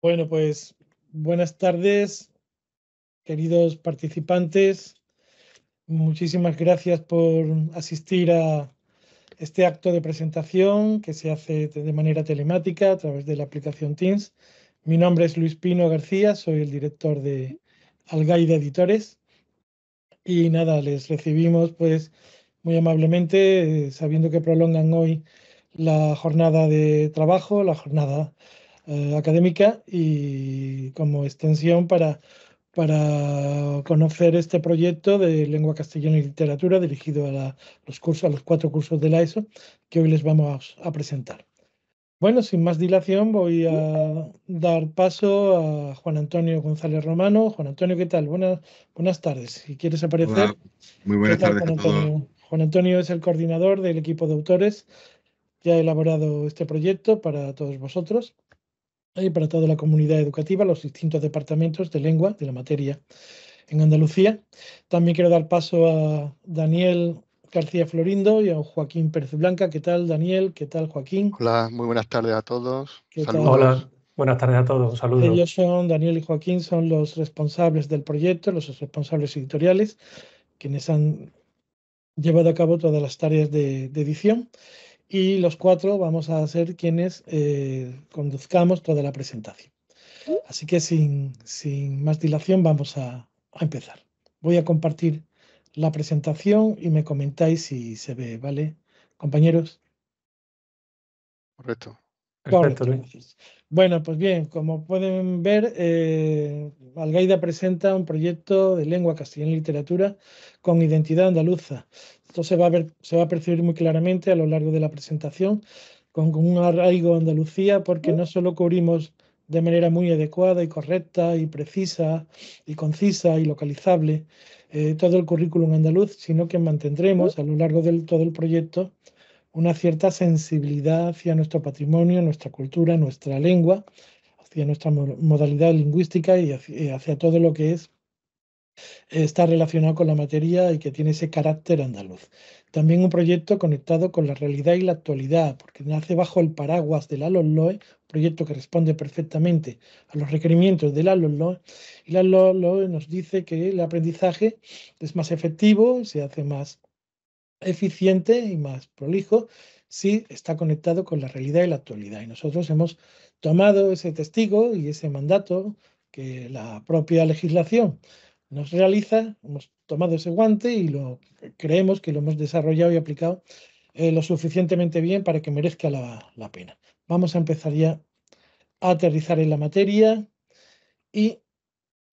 Bueno, pues buenas tardes, queridos participantes. Muchísimas gracias por asistir a este acto de presentación que se hace de manera telemática a través de la aplicación Teams. Mi nombre es Luis Pino García, soy el director de Algaida Editores. Y nada, les recibimos pues muy amablemente, eh, sabiendo que prolongan hoy la jornada de trabajo, la jornada eh, académica y como extensión para, para conocer este proyecto de lengua castellana y literatura dirigido a, los cursos, a los cuatro cursos de la ESO que hoy les vamos a presentar. Bueno, sin más dilación voy a dar paso a Juan Antonio González Romano. Juan Antonio, ¿qué tal? Buenas, buenas tardes. Si quieres aparecer. Muy buenas tardes Juan Antonio es el coordinador del equipo de autores que ha elaborado este proyecto para todos vosotros y para toda la comunidad educativa, los distintos departamentos de lengua de la materia en Andalucía. También quiero dar paso a Daniel García Florindo y a Joaquín Pérez Blanca. ¿Qué tal, Daniel? ¿Qué tal, Joaquín? Hola, muy buenas tardes a todos. Hola, buenas tardes a todos. Saludos. Ellos son, Daniel y Joaquín, son los responsables del proyecto, los responsables editoriales, quienes han llevado a cabo todas las tareas de edición y los cuatro vamos a ser quienes eh, conduzcamos toda la presentación. Así que sin, más dilación vamos a, a, empezar. Voy a compartir la presentación y me comentáis si se ve, ¿vale? Compañeros. Correcto. Bueno, pues bien, como pueden ver, eh, Algaida presenta un proyecto de lengua castellana y literatura con identidad andaluza. Esto se va, a ver, se va a percibir muy claramente a lo largo de la presentación con, un arraigo Andalucía, porque no solo cubrimos de manera muy adecuada y correcta y precisa y concisa y localizable eh, todo el currículum andaluz, sino que mantendremos a lo largo de todo el proyecto una cierta sensibilidad hacia nuestro patrimonio, nuestra cultura, nuestra lengua, hacia nuestra modalidad lingüística y hacia, todo lo que es está relacionado con la materia y que tiene ese carácter andaluz. También un proyecto conectado con la realidad y la actualidad, porque nace bajo el paraguas del ALOLOE, un proyecto que responde perfectamente a los requerimientos del la Y la lo nos dice que el aprendizaje es más efectivo, se hace más eficiente y más prolijo si está conectado con la realidad y la actualidad. Y nosotros hemos tomado ese testigo y ese mandato que la propia legislación nos realiza, hemos tomado ese guante y lo creemos que lo hemos desarrollado y aplicado eh, lo suficientemente bien para que merezca la, la pena. Vamos a empezar ya a aterrizar en la materia y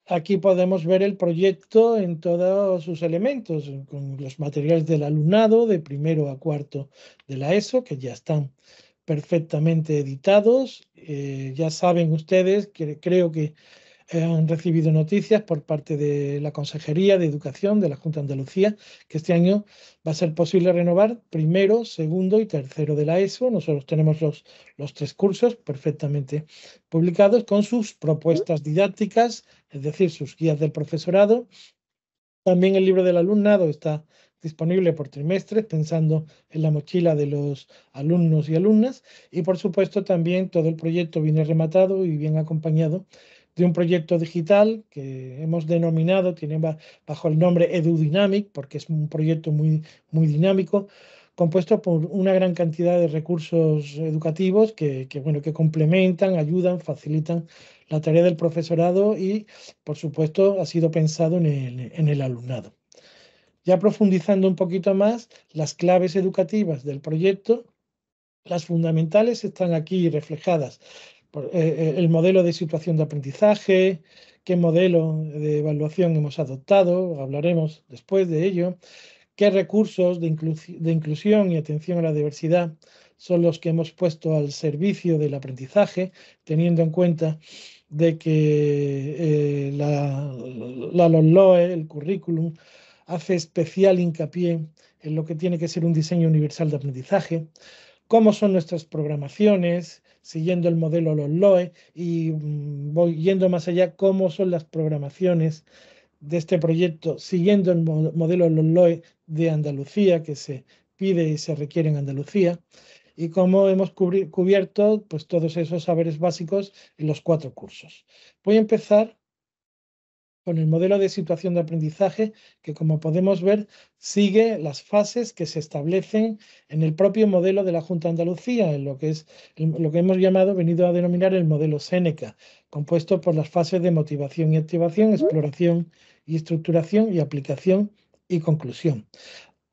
Aquí podemos ver el proyecto en todos sus elementos, con los materiales del alumnado de primero a cuarto de la ESO, que ya están perfectamente editados. Eh, ya saben ustedes que creo que eh, han recibido noticias por parte de la Consejería de Educación de la Junta de Andalucía que este año va a ser posible renovar primero, segundo y tercero de la ESO. Nosotros tenemos los, los tres cursos perfectamente publicados con sus propuestas didácticas es decir, sus guías del profesorado. También el libro del alumnado está disponible por trimestre, pensando en la mochila de los alumnos y alumnas. Y por supuesto también todo el proyecto viene rematado y bien acompañado de un proyecto digital que hemos denominado, tiene bajo el nombre EduDynamic, porque es un proyecto muy, muy dinámico, compuesto por una gran cantidad de recursos educativos que, bueno, que complementan, ayudan, facilitan la tarea del profesorado y, por supuesto, ha sido pensado en el, alumnado. Ya profundizando un poquito más, las claves educativas del proyecto, las fundamentales están aquí reflejadas. Por, eh, eh, el modelo de situación de aprendizaje, qué modelo de evaluación hemos adoptado, hablaremos después de ello, qué recursos de, inclusión y atención a la diversidad son los que hemos puesto al servicio del aprendizaje, teniendo en cuenta de que eh, la, la LOE, el currículum, hace especial hincapié en lo que tiene que ser un diseño universal de aprendizaje, cómo son nuestras programaciones, siguiendo el modelo LOE y mm, voy yendo más allá, cómo son las programaciones de este proyecto siguiendo el modelo LOLOE de Andalucía que se pide y se requiere en Andalucía y cómo hemos cubierto pues, todos esos saberes básicos en los cuatro cursos. Voy a empezar con el modelo de situación de aprendizaje que, como podemos ver, sigue las fases que se establecen en el propio modelo de la Junta de Andalucía, en lo que, es, lo que hemos llamado, venido a denominar el modelo Seneca, compuesto por las fases de motivación y activación, exploración y estructuración y aplicación y conclusión.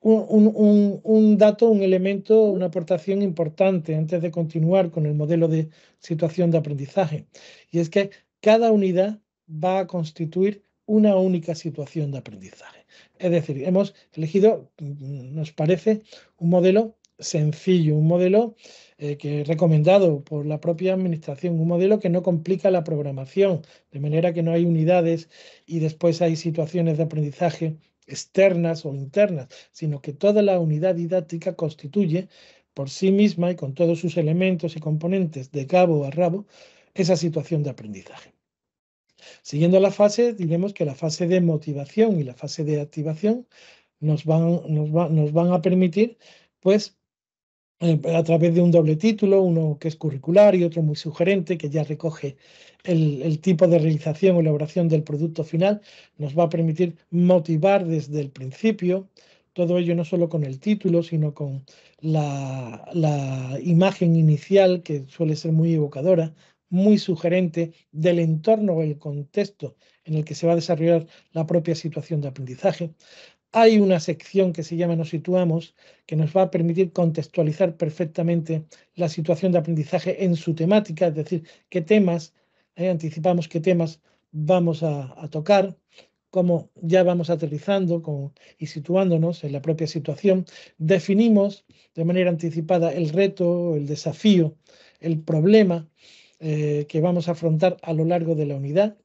Un, un, dato, un elemento, una aportación importante antes de continuar con el modelo de situación de aprendizaje. Y es que cada unidad va a constituir una única situación de aprendizaje. Es decir, hemos elegido, mm, nos parece, un modelo sencillo, un modelo eh, que recomendado por la propia administración, un modelo que no complica la programación, de manera que no hay unidades y después hay situaciones de aprendizaje externas o internas, sino que toda la unidad didáctica constituye por sí misma y con todos sus elementos y componentes de cabo a rabo esa situación de aprendizaje. Siguiendo la fase, diremos que la fase de motivación y la fase de activación nos van, a permitir, pues, eh, a través de un doble título, uno que es curricular y otro muy sugerente, que ya recoge el, tipo de realización o elaboración del producto final, nos va a permitir motivar desde el principio, todo ello no solo con el título, sino con la, imagen inicial, que suele ser muy evocadora, muy sugerente del entorno o el contexto en el que se va a desarrollar la propia situación de aprendizaje. Hay una sección que se llama Nos situamos, que nos va a permitir contextualizar perfectamente la situación de aprendizaje en su temática, es decir, qué temas, eh, anticipamos qué temas vamos a, tocar, cómo ya vamos aterrizando y situándonos en la propia situación, definimos de manera anticipada el reto, el desafío, el problema eh, que vamos a afrontar a lo largo de la unidad,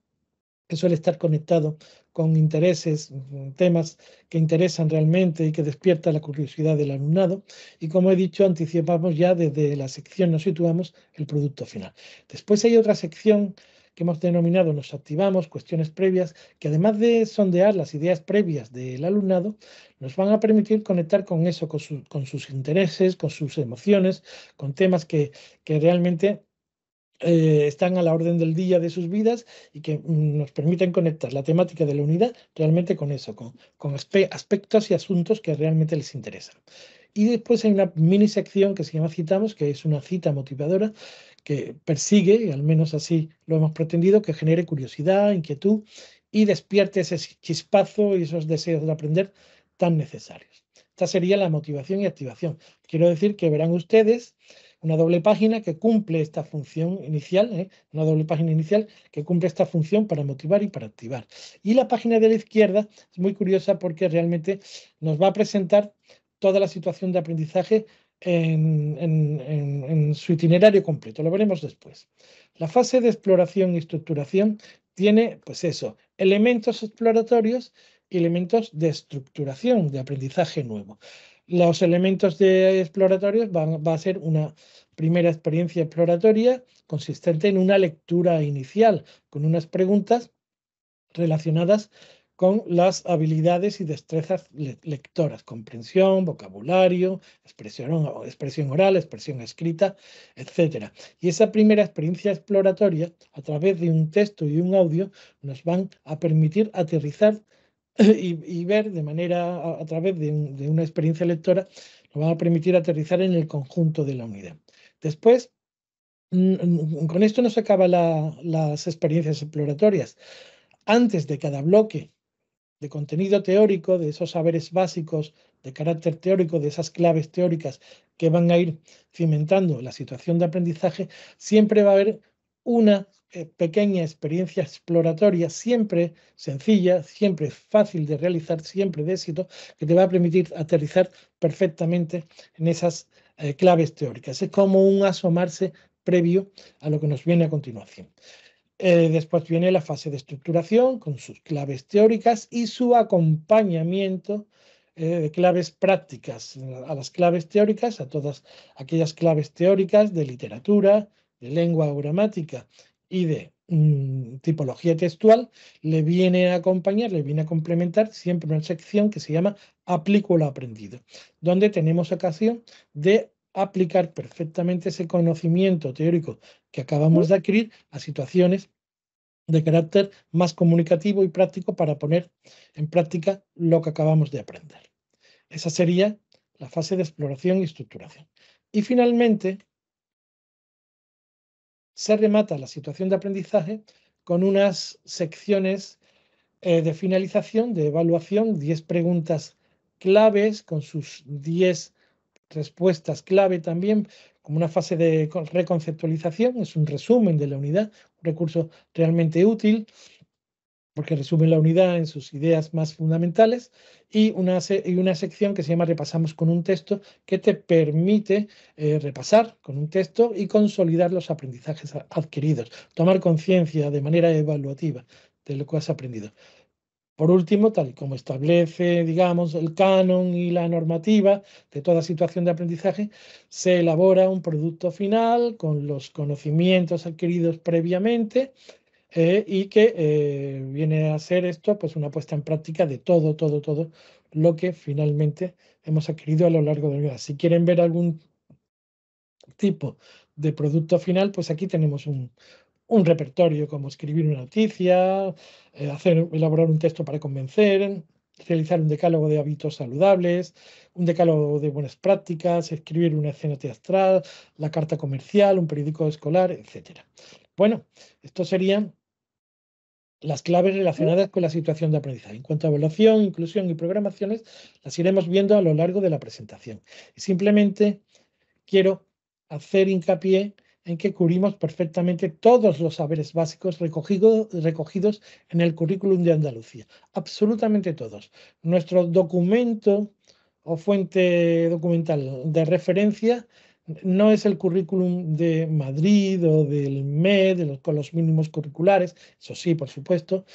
que suele estar conectado con intereses, mm, temas que interesan realmente y que despierta la curiosidad del alumnado. Y como he dicho, anticipamos ya desde la sección, nos situamos el producto final. Después hay otra sección que hemos denominado Nos activamos, cuestiones previas, que además de sondear las ideas previas del alumnado, nos van a permitir conectar con eso, con, con sus intereses, con sus emociones, con temas que, que realmente eh, están a la orden del día de sus vidas y que mm, nos permiten conectar la temática de la unidad realmente con eso, con, aspectos y asuntos que realmente les interesan. Y después hay una mini sección que se llama Citamos, que es una cita motivadora que persigue, al menos así lo hemos pretendido, que genere curiosidad, inquietud y despierte ese chispazo y esos deseos de aprender tan necesarios. Esta sería la motivación y activación. Quiero decir que verán ustedes una doble página que cumple esta función inicial, ¿eh? una doble página inicial que cumple esta función para motivar y para activar. Y la página de la izquierda es muy curiosa porque realmente nos va a presentar toda la situación de aprendizaje en, en su itinerario completo. Lo veremos después. La fase de exploración y estructuración tiene, pues eso, elementos exploratorios y elementos de estructuración, de aprendizaje nuevo los elementos de exploratorios van, va a ser una primera experiencia exploratoria consistente en una lectura inicial, con unas preguntas relacionadas con las habilidades y destrezas lectoras, comprensión, vocabulario, expresión, expresión oral, expresión escrita, etc. Y esa primera experiencia exploratoria, a través de un texto y un audio, nos van a permitir aterrizar y, ver de manera, a, través de, una experiencia lectora, lo van a permitir aterrizar en el conjunto de la unidad. Después, mm, mm, con esto no se acaban las experiencias exploratorias. Antes de cada bloque de contenido teórico, de esos saberes básicos de carácter teórico, de esas claves teóricas que van a ir cimentando la situación de aprendizaje, siempre va a haber una eh, pequeña experiencia exploratoria, siempre sencilla, siempre fácil de realizar, siempre de éxito, que te va a permitir aterrizar perfectamente en esas eh, claves teóricas. Es como un asomarse previo a lo que nos viene a continuación. Eh, después viene la fase de estructuración con sus claves teóricas y su acompañamiento de claves prácticas, a las claves teóricas, a todas aquellas claves teóricas de literatura, de lengua o gramática y de mm, tipología textual, le viene a acompañar, le viene a complementar siempre una sección que se llama Aplico lo aprendido, donde tenemos ocasión de aplicar perfectamente ese conocimiento teórico que acabamos de adquirir a situaciones de carácter más comunicativo y práctico para poner en práctica lo que acabamos de aprender. Esa sería la fase de exploración y estructuración. Y finalmente, se remata la situación de aprendizaje con unas secciones eh, de finalización, de evaluación, 10 preguntas claves con sus 10 respuestas clave también, como una fase de reconceptualización, es un resumen de la unidad, un recurso realmente útil porque resume la unidad en sus ideas más fundamentales, y una, una sección que se llama Repasamos con un texto, que te permite eh, repasar con un texto y consolidar los aprendizajes adquiridos, tomar conciencia de manera evaluativa de lo que has aprendido. Por último, tal y como establece, digamos, el canon y la normativa de toda situación de aprendizaje, se elabora un producto final con los conocimientos adquiridos previamente eh, y que eh, viene a ser esto pues una puesta en práctica de todo, todo, todo lo que finalmente hemos adquirido a lo largo de la vida. Si quieren ver algún tipo de producto final, pues aquí tenemos un, repertorio como escribir una noticia, eh, hacer, elaborar un texto para convencer, realizar un decálogo de hábitos saludables, un decálogo de buenas prácticas, escribir una escena teatral, la carta comercial, un periódico escolar, etc. Bueno, estos serían las claves relacionadas con la situación de aprendizaje. En cuanto a evaluación, inclusión y programaciones, las iremos viendo a lo largo de la presentación. simplemente quiero hacer hincapié en que cubrimos perfectamente todos los saberes básicos recogidos en el currículum de Andalucía, absolutamente todos. Nuestro documento o fuente documental de referencia no es el currículum de Madrid o del MED, de los, con los mínimos curriculares, eso sí, por supuesto.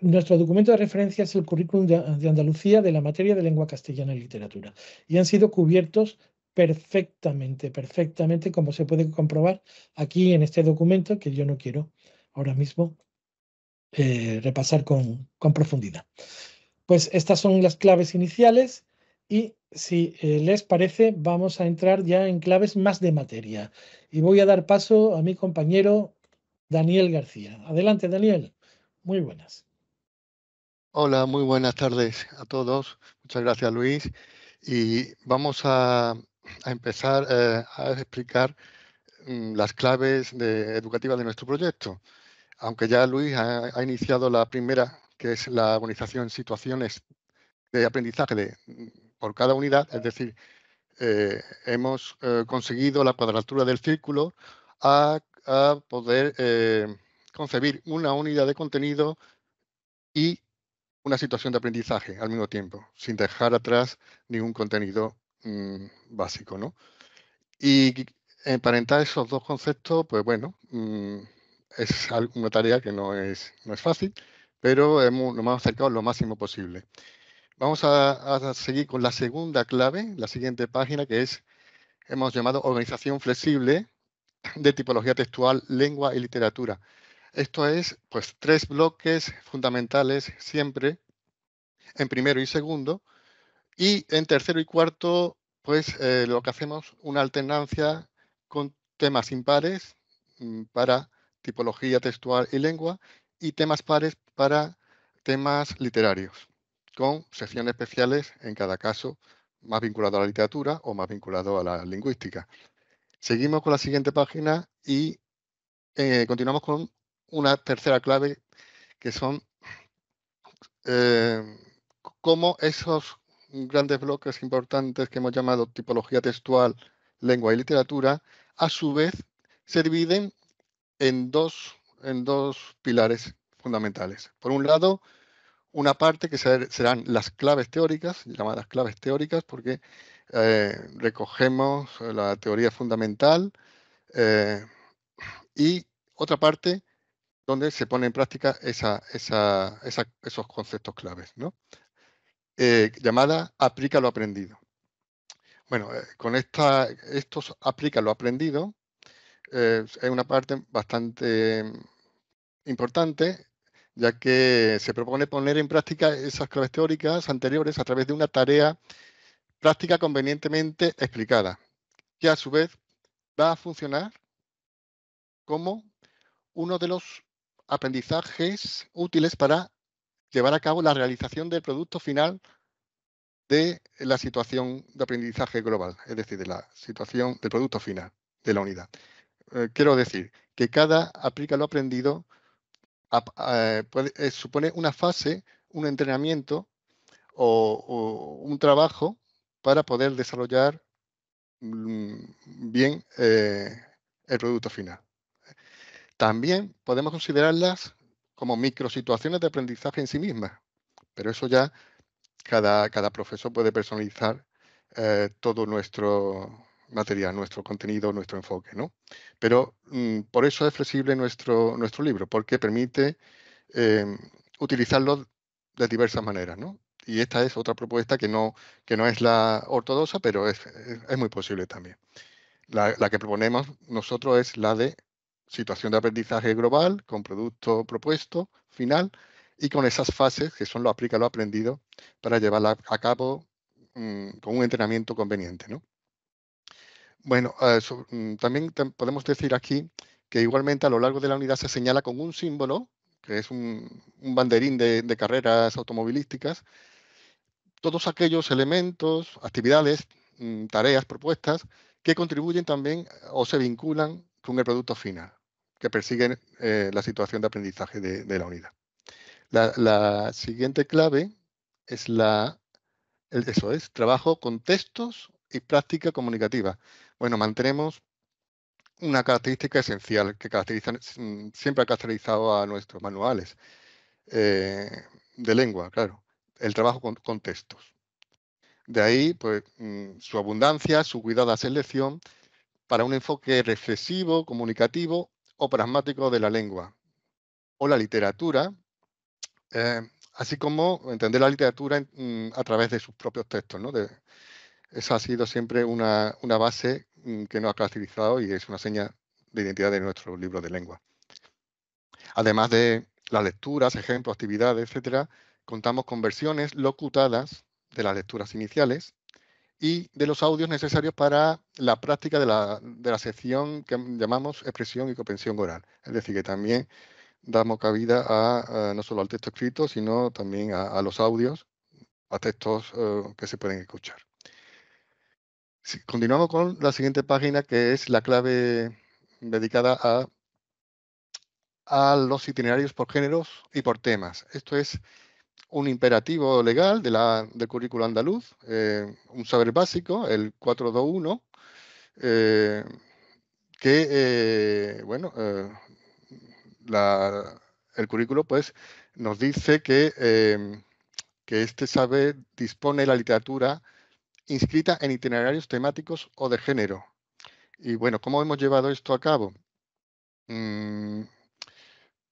Nuestro documento de referencia es el currículum de, Andalucía de la materia de lengua castellana y literatura. Y han sido cubiertos perfectamente, perfectamente, como se puede comprobar aquí en este documento que yo no quiero ahora mismo eh, repasar con, con profundidad. Pues estas son las claves iniciales y si eh, les parece, vamos a entrar ya en claves más de materia. Y voy a dar paso a mi compañero Daniel García. Adelante, Daniel. Muy buenas. Hola, muy buenas tardes a todos. Muchas gracias, Luis. Y vamos a, empezar eh, a explicar mm, las claves educativas de nuestro proyecto. Aunque ya Luis ha, iniciado la primera, que es la organización situaciones de aprendizaje de por cada unidad, es decir, eh, hemos eh, conseguido la cuadratura del círculo a, poder eh, concebir una unidad de contenido y una situación de aprendizaje al mismo tiempo, sin dejar atrás ningún contenido mm, básico. Y emparentar esos dos conceptos, pues bueno, mm, es una tarea que no es, no es fácil, pero hemos, nos hemos acercado lo máximo posible. Vamos a, seguir con la segunda clave, la siguiente página, que es, hemos llamado organización flexible de tipología textual, lengua y literatura. Esto es, pues, tres bloques fundamentales siempre, en primero y segundo, y en tercero y cuarto, pues, eh, lo que hacemos, una alternancia con temas impares mm, para tipología textual y lengua, y temas pares para temas literarios con secciones especiales en cada caso, más vinculado a la literatura o más vinculado a la lingüística. Seguimos con la siguiente página y eh, continuamos con una tercera clave que son eh, cómo esos grandes bloques importantes que hemos llamado tipología textual, lengua y literatura, a su vez se dividen en dos, en dos pilares fundamentales. Por un lado, una parte que serán las claves teóricas, llamadas claves teóricas, porque eh, recogemos la teoría fundamental eh, y otra parte donde se pone en práctica esos conceptos claves, ¿no? Eh, llamada aplica lo aprendido. Bueno, con esta, estos aplica lo aprendido es una parte bastante importante ya que se propone poner en práctica esas claves teóricas anteriores a través de una tarea práctica convenientemente explicada, que a su vez va a funcionar como uno de los aprendizajes útiles para llevar a cabo la realización del producto final de la situación de aprendizaje global, es decir, de la situación del producto final de la unidad. Eh, quiero decir que cada aplica lo aprendido eh, eh, supone una fase, un entrenamiento o, un trabajo para poder desarrollar mm, bien eh, el producto final. También podemos considerarlas como microsituaciones de aprendizaje en sí mismas, pero eso ya cada, cada profesor puede personalizar todo nuestro material, nuestro contenido, nuestro enfoque, ¿no? Pero mm, por eso es flexible nuestro, nuestro libro, porque permite em, utilizarlo de diversas maneras, ¿no? Y esta es otra propuesta que no, que no es la ortodoxa, pero es, muy posible también. La, que proponemos nosotros es la de situación de aprendizaje global con producto propuesto final y con esas fases que son lo aplica lo aprendido para llevarla a cabo mm, con un entrenamiento conveniente. ¿no? Bueno, ah, mm, también podemos decir aquí que igualmente a lo largo de la unidad se señala con un símbolo, que es un, banderín de, carreras automovilísticas, todos aquellos elementos, actividades, mm, tareas, propuestas que contribuyen también eh, o se vinculan con el producto final, que persiguen eh, la situación de aprendizaje de, la unidad. La, la, siguiente clave es la, el, eso es, trabajo con textos y práctica comunicativa. Bueno, mantenemos una característica esencial que caracteriza, mm, siempre ha caracterizado a nuestros manuales eh, de lengua, claro, el trabajo con, textos. De ahí, pues, mm, su abundancia, su cuidada selección para un enfoque reflexivo, comunicativo o pragmático de la lengua o la literatura, eh, así como entender la literatura mm, a través de sus propios textos. ¿no? esa ha sido siempre una, una base Mm, que nos ha caracterizado y es una seña de identidad de nuestro libro de lengua. Además de las lecturas, ejemplos, actividades, etcétera, contamos con versiones locutadas de las lecturas iniciales y de los audios necesarios para la práctica de la, sección que llamamos expresión y comprensión oral. Es decir, que también damos cabida a, no solo al texto escrito, sino también a, los audios, a textos eh, que se pueden escuchar continuamos con la siguiente página que es la clave dedicada a, los itinerarios por géneros y por temas. Esto es un imperativo legal de la, del currículo andaluz, eh, un saber básico, el 421, eh, que, eh, bueno, el currículo pues nos dice que, que este saber dispone la literatura inscrita en itinerarios temáticos o de género. Y bueno, ¿cómo hemos llevado esto a cabo? Mm,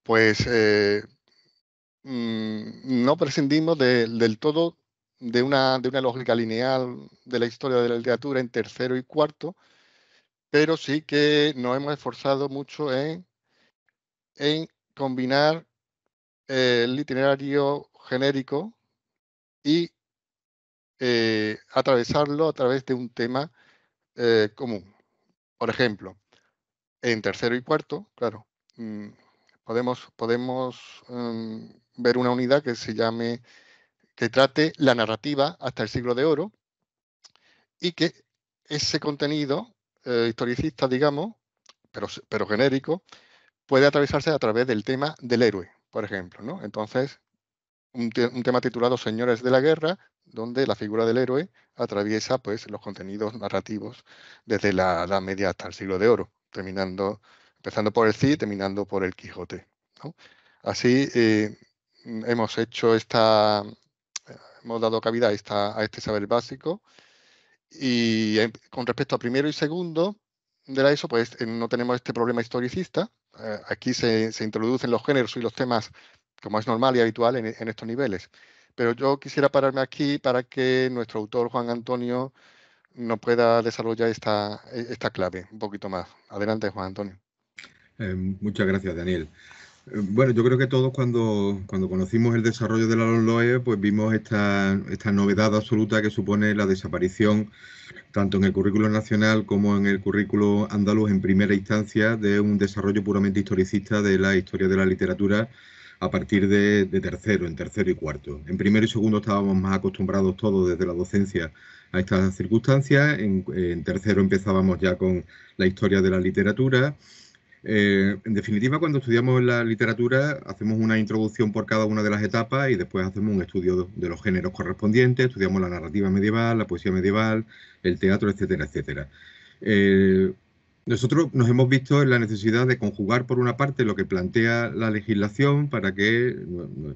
pues eh, mm, no prescindimos del todo de una, de una lógica lineal de la historia de la literatura en tercero y cuarto, pero sí que nos hemos esforzado mucho en, en combinar el itinerario genérico y eh, atravesarlo a través de un tema eh, común. Por ejemplo, en tercero y cuarto, claro, mm, podemos, podemos em, ver una unidad que se llame, que trate la narrativa hasta el siglo de oro y que ese contenido eh, historicista, digamos, pero, pero genérico, puede atravesarse a través del tema del héroe, por ejemplo. ¿no? Entonces, un, tema titulado Señores de la Guerra, donde la figura del héroe atraviesa pues, los contenidos narrativos desde la Edad Media hasta el siglo de oro, terminando, empezando por el Cid, terminando por el Quijote. Así eh, hemos hecho esta, hemos dado cabida a, esta, a este saber básico. Y em, con respecto a primero y segundo de la ESO, pues eh, no tenemos este problema historicista. Eh, aquí se, se, introducen los géneros y los temas como es normal y habitual en, estos niveles. Pero yo quisiera pararme aquí para que nuestro autor Juan Antonio nos pueda desarrollar esta, e, esta clave un poquito más. Adelante, Juan Antonio. Eh, muchas gracias, Daniel. Eh, bueno, yo creo que todos cuando, cuando conocimos el desarrollo de la LOE, pues vimos esta, esta novedad absoluta que supone la desaparición, tanto en el currículo nacional como en el currículo andaluz en primera instancia, de un desarrollo puramente historicista de la historia de la literatura a partir de, tercero, en tercero y cuarto. En primero y segundo estábamos más acostumbrados todos desde la docencia a estas circunstancias, en, tercero empezábamos ya con la historia de la literatura. Eh, en definitiva, cuando estudiamos la literatura, hacemos una introducción por cada una de las etapas y después hacemos un estudio de los géneros correspondientes, estudiamos la narrativa medieval, la poesía medieval, el teatro, etcétera, etcétera. Eh, nosotros nos hemos visto en la necesidad de conjugar, por una parte, lo que plantea la legislación para que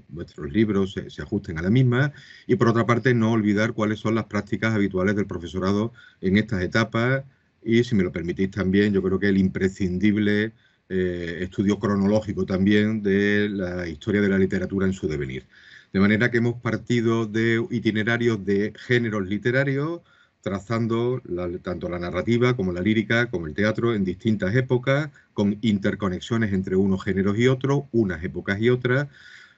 nuestros libros se, ajusten a la misma y, por otra parte, no olvidar cuáles son las prácticas habituales del profesorado en estas etapas y, si me lo permitís también, yo creo que el imprescindible eh, estudio cronológico también de la historia de la literatura en su devenir. De manera que hemos partido de itinerarios de géneros literarios, trazando tanto la narrativa como la lírica, como el teatro en distintas épocas, con interconexiones entre unos géneros y otros, unas épocas y otras,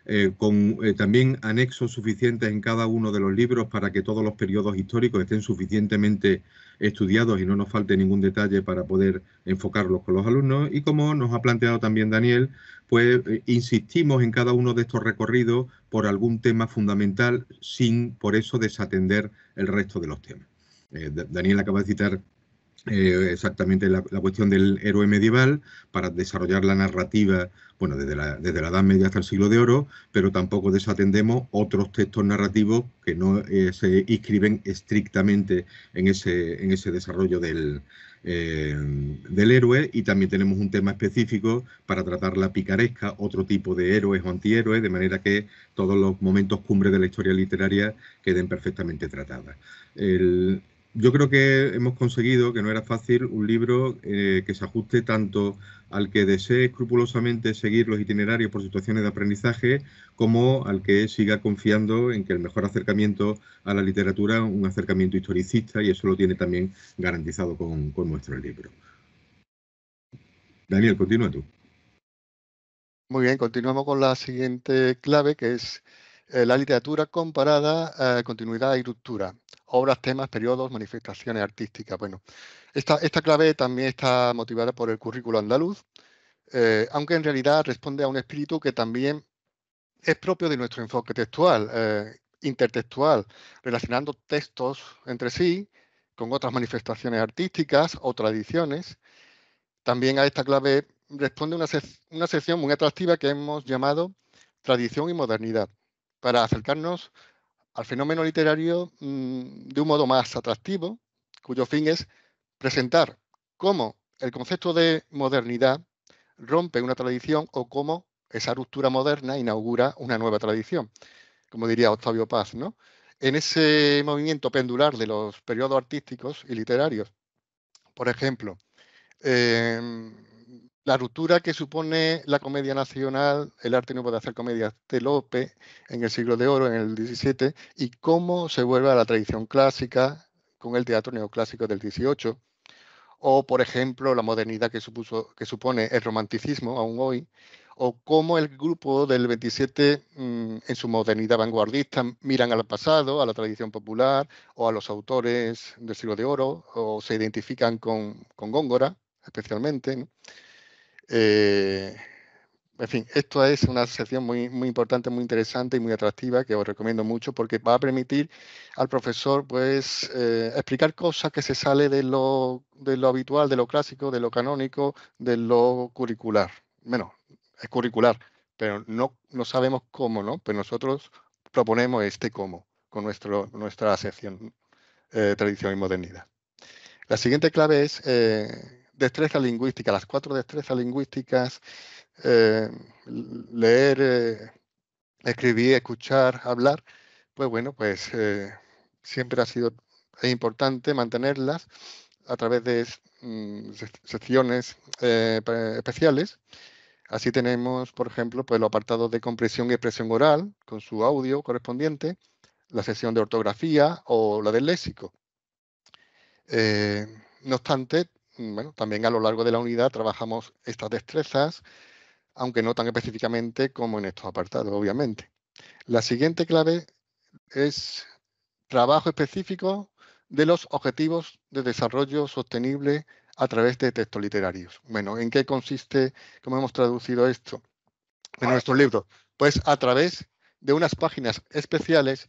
eh, con eh, también anexos suficientes en cada uno de los libros para que todos los periodos históricos estén suficientemente estudiados y no nos falte ningún detalle para poder enfocarlos con los alumnos. Y como nos ha planteado también Daniel, pues eh, insistimos en cada uno de estos recorridos por algún tema fundamental sin por eso desatender el resto de los temas. Eh, Daniel acaba de citar eh, exactamente la, cuestión del héroe medieval para desarrollar la narrativa, bueno, desde la, Edad Media hasta el siglo de oro, pero tampoco desatendemos otros textos narrativos que no eh, se inscriben estrictamente en ese, en ese desarrollo del, del héroe y también tenemos un tema específico para tratar la picaresca, otro tipo de héroes o antihéroes, de manera que todos los momentos cumbres de la historia literaria queden perfectamente tratadas yo creo que hemos conseguido, que no era fácil, un libro eh, que se ajuste tanto al que desee escrupulosamente seguir los itinerarios por situaciones de aprendizaje, como al que siga confiando en que el mejor acercamiento a la literatura es un acercamiento historicista, y eso lo tiene también garantizado con, nuestro libro. Daniel, continúa tú. Muy bien, continuamos con la siguiente clave, que es eh, la literatura comparada, eh, continuidad y ruptura obras, temas, periodos, manifestaciones artísticas. Bueno, esta, esta clave también está motivada por el currículo andaluz, eh, aunque en realidad responde a un espíritu que también es propio de nuestro enfoque textual, eh, intertextual, relacionando textos entre sí con otras manifestaciones artísticas o tradiciones. También a esta clave responde una, una sección muy atractiva que hemos llamado Tradición y Modernidad, para acercarnos al fenómeno literario mm, de un modo más atractivo, cuyo fin es presentar cómo el concepto de modernidad rompe una tradición o cómo esa ruptura moderna inaugura una nueva tradición, como diría Octavio Paz. ¿no? En ese movimiento pendular de los periodos artísticos y literarios, por ejemplo, em, la ruptura que supone la comedia nacional, el arte nuevo de hacer comedias de Lope en el siglo de oro, en el 17 y cómo se vuelve a la tradición clásica con el teatro neoclásico del 18 o por ejemplo la modernidad que, supuso, que supone el romanticismo aún hoy, o cómo el grupo del 27 mm, en su modernidad vanguardista miran al pasado, a la tradición popular o a los autores del siglo de oro, o se identifican con, con Góngora especialmente. Eh, en fin, esto es una sección muy, muy importante, muy interesante y muy atractiva que os recomiendo mucho porque va a permitir al profesor pues, eh, explicar cosas que se salen de lo, habitual, de lo clásico, de lo canónico, de lo curricular. Bueno, es curricular, pero no, no sabemos cómo, ¿no? Pero pues nosotros proponemos este cómo con nuestro, nuestra sección eh, tradición y modernidad. La siguiente clave es eh, Destreza lingüística, las cuatro destrezas lingüísticas, eh, leer, eh, escribir, escuchar, hablar, pues bueno, pues eh, siempre ha sido importante mantenerlas a través de mm, secciones especiales. Así tenemos, por ejemplo, pues los apartados de compresión y expresión oral con su audio correspondiente, la sesión de ortografía o la del léxico. no obstante, Mm, bueno, también a lo largo de la unidad trabajamos estas destrezas, aunque no tan específicamente como en estos apartados, obviamente. La siguiente clave es trabajo específico de los objetivos de desarrollo sostenible a través de textos literarios. Bueno, ¿en qué consiste, cómo hemos traducido esto en nuestros libros? Pues a través de unas páginas especiales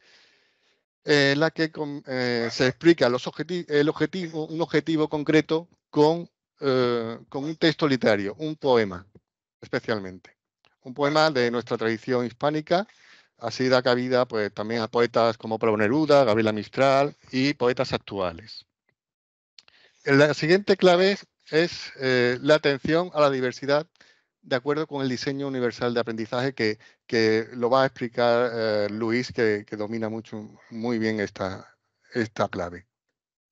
eh, en las que eh, se explica objetivo, un objetivo concreto eh, con, un texto literario, un poema, especialmente. Un poema de nuestra tradición hispánica, así da cabida pues, también a poetas como Pablo Neruda, Gabriela Mistral y poetas actuales. La siguiente clave es eh, la atención a la diversidad de acuerdo con el diseño universal de aprendizaje que, lo va a explicar eh, Luis, que, domina mucho, muy bien esta clave.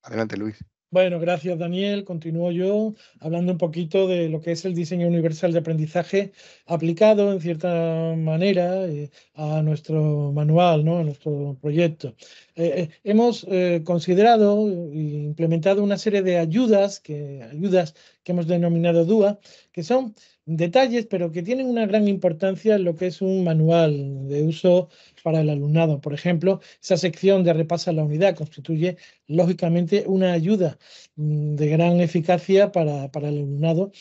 Adelante, Luis. Bueno, gracias Daniel. Continúo yo hablando un poquito de lo que es el diseño universal de aprendizaje aplicado en cierta manera eh, a nuestro manual, ¿no? a nuestro proyecto. Eh, eh, hemos considerado e implementado una serie de ayudas que, ayudas que hemos denominado DUA, que son detalles, pero que tienen una gran importancia en lo que es un manual de uso para el alumnado. Por ejemplo, esa sección de repasa la unidad constituye lógicamente una ayuda mm, de gran eficacia para, para el alumnado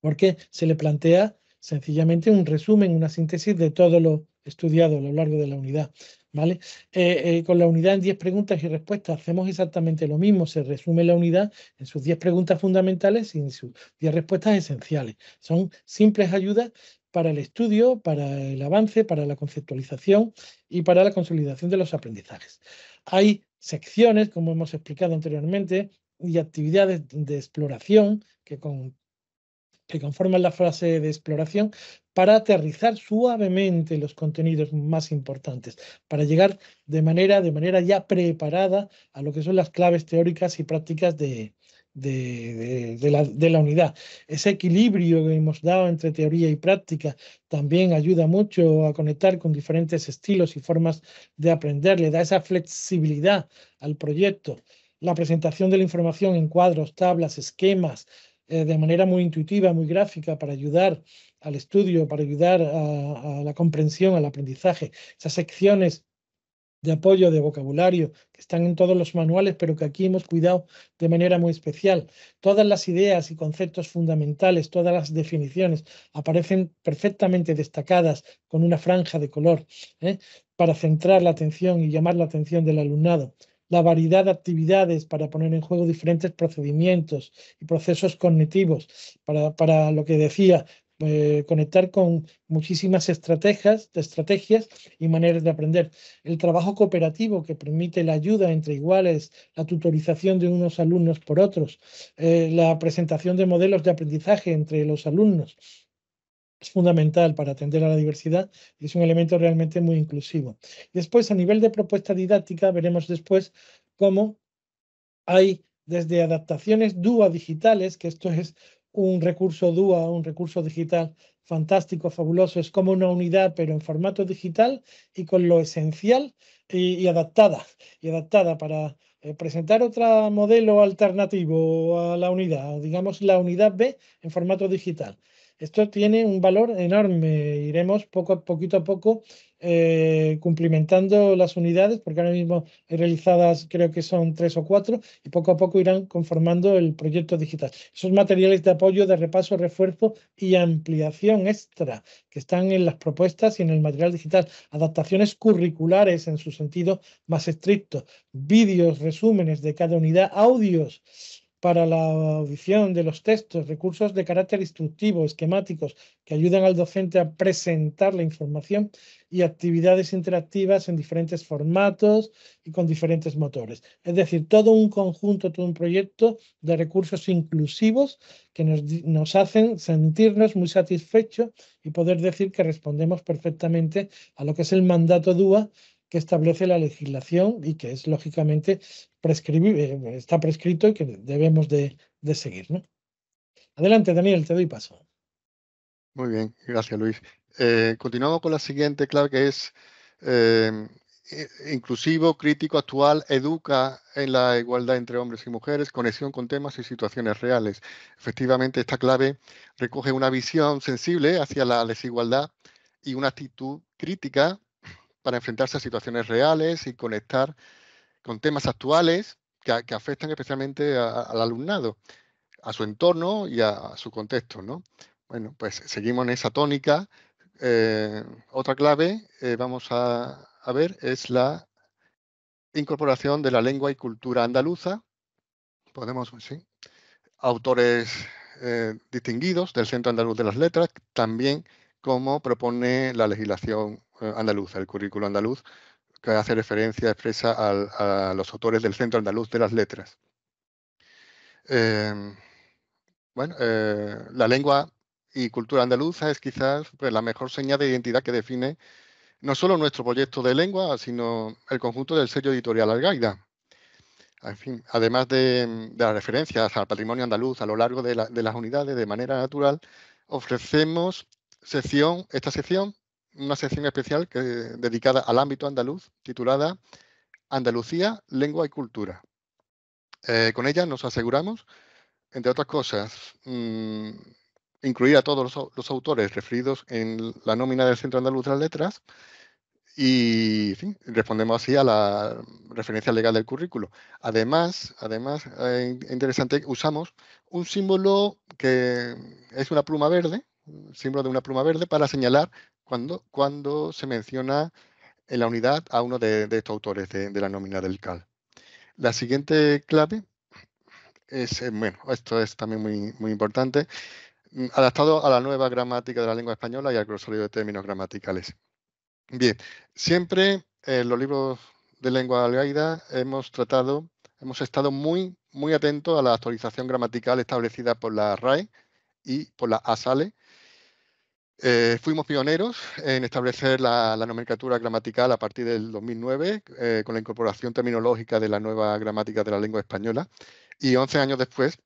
porque se le plantea sencillamente un resumen, una síntesis de todo lo estudiado a lo largo de la unidad. ¿Vale? Eh, eh, con la unidad en 10 preguntas y respuestas hacemos exactamente lo mismo. Se resume la unidad en sus 10 preguntas fundamentales y en sus 10 respuestas esenciales. Son simples ayudas para el estudio, para el avance, para la conceptualización y para la consolidación de los aprendizajes. Hay secciones, como hemos explicado anteriormente, y actividades de exploración que con, que conforman la fase de exploración para aterrizar suavemente los contenidos más importantes, para llegar de manera, de manera ya preparada a lo que son las claves teóricas y prácticas de, la, de, la, unidad. Ese equilibrio que hemos dado entre teoría y práctica también ayuda mucho a conectar con diferentes estilos y formas de aprender, le da esa flexibilidad al proyecto. La presentación de la información en cuadros, tablas, esquemas, eh, de manera muy intuitiva, muy gráfica, para ayudar al estudio, para ayudar a, la comprensión, al aprendizaje. Esas secciones de apoyo, de vocabulario, que están en todos los manuales, pero que aquí hemos cuidado de manera muy especial. Todas las ideas y conceptos fundamentales, todas las definiciones aparecen perfectamente destacadas con una franja de color ¿eh? para centrar la atención y llamar la atención del alumnado la variedad de actividades para poner en juego diferentes procedimientos y procesos cognitivos, para, lo que decía, eh, conectar con muchísimas estrategias, estrategias y maneras de aprender. El trabajo cooperativo que permite la ayuda entre iguales, la tutorización de unos alumnos por otros, eh, la presentación de modelos de aprendizaje entre los alumnos es fundamental para atender a la diversidad y es un elemento realmente muy inclusivo. Después, a nivel de propuesta didáctica, veremos después cómo hay desde adaptaciones DUA digitales, que esto es un recurso DUA, un recurso digital fantástico, fabuloso, es como una unidad, pero en formato digital y con lo esencial y, adaptada, y adaptada para eh, presentar otro modelo alternativo a la unidad, o digamos la unidad B en formato digital. Esto tiene un valor enorme. Iremos poco a poquito a poco eh, cumplimentando las unidades, porque ahora mismo realizadas creo que son tres o cuatro, y poco a poco irán conformando el proyecto digital. Esos materiales de apoyo, de repaso, refuerzo y ampliación extra que están en las propuestas y en el material digital, adaptaciones curriculares en su sentido más estricto, vídeos, resúmenes de cada unidad, audios para la audición de los textos, recursos de carácter instructivo, esquemáticos, que ayudan al docente a presentar la información y actividades interactivas en diferentes formatos y con diferentes motores. Es decir, todo un conjunto, todo un proyecto de recursos inclusivos que nos, hacen sentirnos muy satisfechos y poder decir que respondemos perfectamente a lo que es el mandato DUA que establece la legislación y que es lógicamente prescribir, eh, está prescrito y que debemos de, seguir. ¿no? Adelante, Daniel, te doy paso. Muy bien, gracias Luis. Eh, continuamos con la siguiente clave que es em, inclusivo, crítico, actual, educa en la igualdad entre hombres y mujeres, conexión con temas y situaciones reales. Efectivamente, esta clave recoge una visión sensible hacia la desigualdad y una actitud crítica para enfrentarse a situaciones reales y conectar con temas actuales que, afectan especialmente al alumnado, a su entorno y a, su contexto. ¿no? Bueno, pues seguimos en esa tónica. Eh, otra clave, eh, vamos a, ver, es la incorporación de la lengua y cultura andaluza. Podemos, pues sí, autores eh, distinguidos del Centro Andaluz de las Letras, también como propone la legislación eh, andaluza, el currículo andaluz, que hace referencia expresa a los autores del Centro Andaluz de las Letras. Em, bueno, eh, la lengua y cultura andaluza es quizás pues, la mejor señal de identidad que define no solo nuestro proyecto de lengua, sino el conjunto del sello editorial Algaida. además de, las referencias al patrimonio andaluz a lo largo de, de las unidades de manera natural, ofrecemos sección, esta sección, una sección especial que, dedicada al ámbito andaluz, titulada Andalucía, Lengua y Cultura. Eh, con ella nos aseguramos, entre otras cosas, mm, incluir a todos los, autores referidos en la nómina del Centro Andaluz de las Letras y respondemos así a la referencia legal del currículo. Además, además eh, interesante, usamos un símbolo que es una pluma verde, símbolo de una pluma verde para señalar cuando, cuando se menciona en la unidad a uno de, estos autores de, la nómina del CAL. La siguiente clave es, eh, bueno, esto es también muy, muy importante, mm, adaptado a la nueva gramática de la lengua española y al grosorio de términos gramaticales. Bien, siempre en eh, los libros de lengua algaida hemos tratado, hemos estado muy, muy atentos a la actualización gramatical establecida por la RAE y por la ASALE eh, fuimos pioneros en establecer la, nomenclatura gramatical a partir del 2009 eh, con la incorporación terminológica de la nueva gramática de la lengua española y 11 años después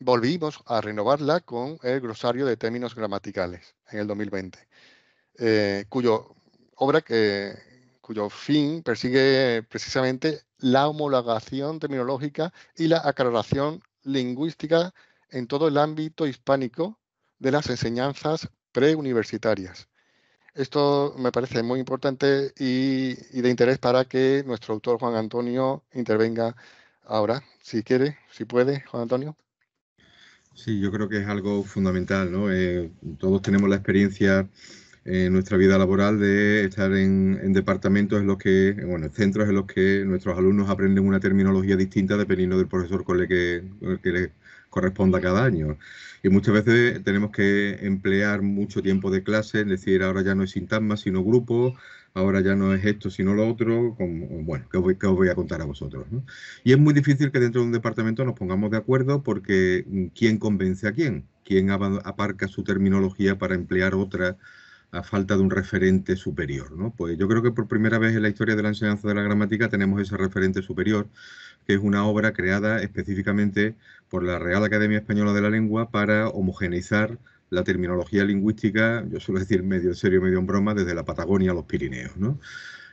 volvimos a renovarla con el glosario de términos gramaticales en el 2020, eh, cuyo obra que, cuyo fin persigue precisamente la homologación terminológica y la aclaración lingüística en todo el ámbito hispánico de las enseñanzas preuniversitarias. Esto me parece muy importante y, de interés para que nuestro autor Juan Antonio intervenga ahora, si quiere, si puede, Juan Antonio. Sí, yo creo que es algo fundamental, eh, todos tenemos la experiencia en nuestra vida laboral de estar en, en, departamentos en los que, bueno, en centros en los que nuestros alumnos aprenden una terminología distinta dependiendo del profesor con el que, con corresponda cada año. Y muchas veces tenemos que emplear mucho tiempo de clase, es decir, ahora ya no es sintagma, sino grupo, ahora ya no es esto, sino lo otro, bueno, que os, voy a contar a vosotros. Y es muy difícil que dentro de un departamento nos pongamos de acuerdo porque mm, quién convence a quién, quién aparca su terminología para emplear otra a falta de un referente superior. ¿no? Pues yo creo que por primera vez en la historia de la enseñanza de la gramática tenemos ese referente superior, que es una obra creada específicamente por la Real Academia Española de la Lengua para homogeneizar la terminología lingüística, yo suelo decir medio en serio, medio en broma, desde la Patagonia a los Pirineos.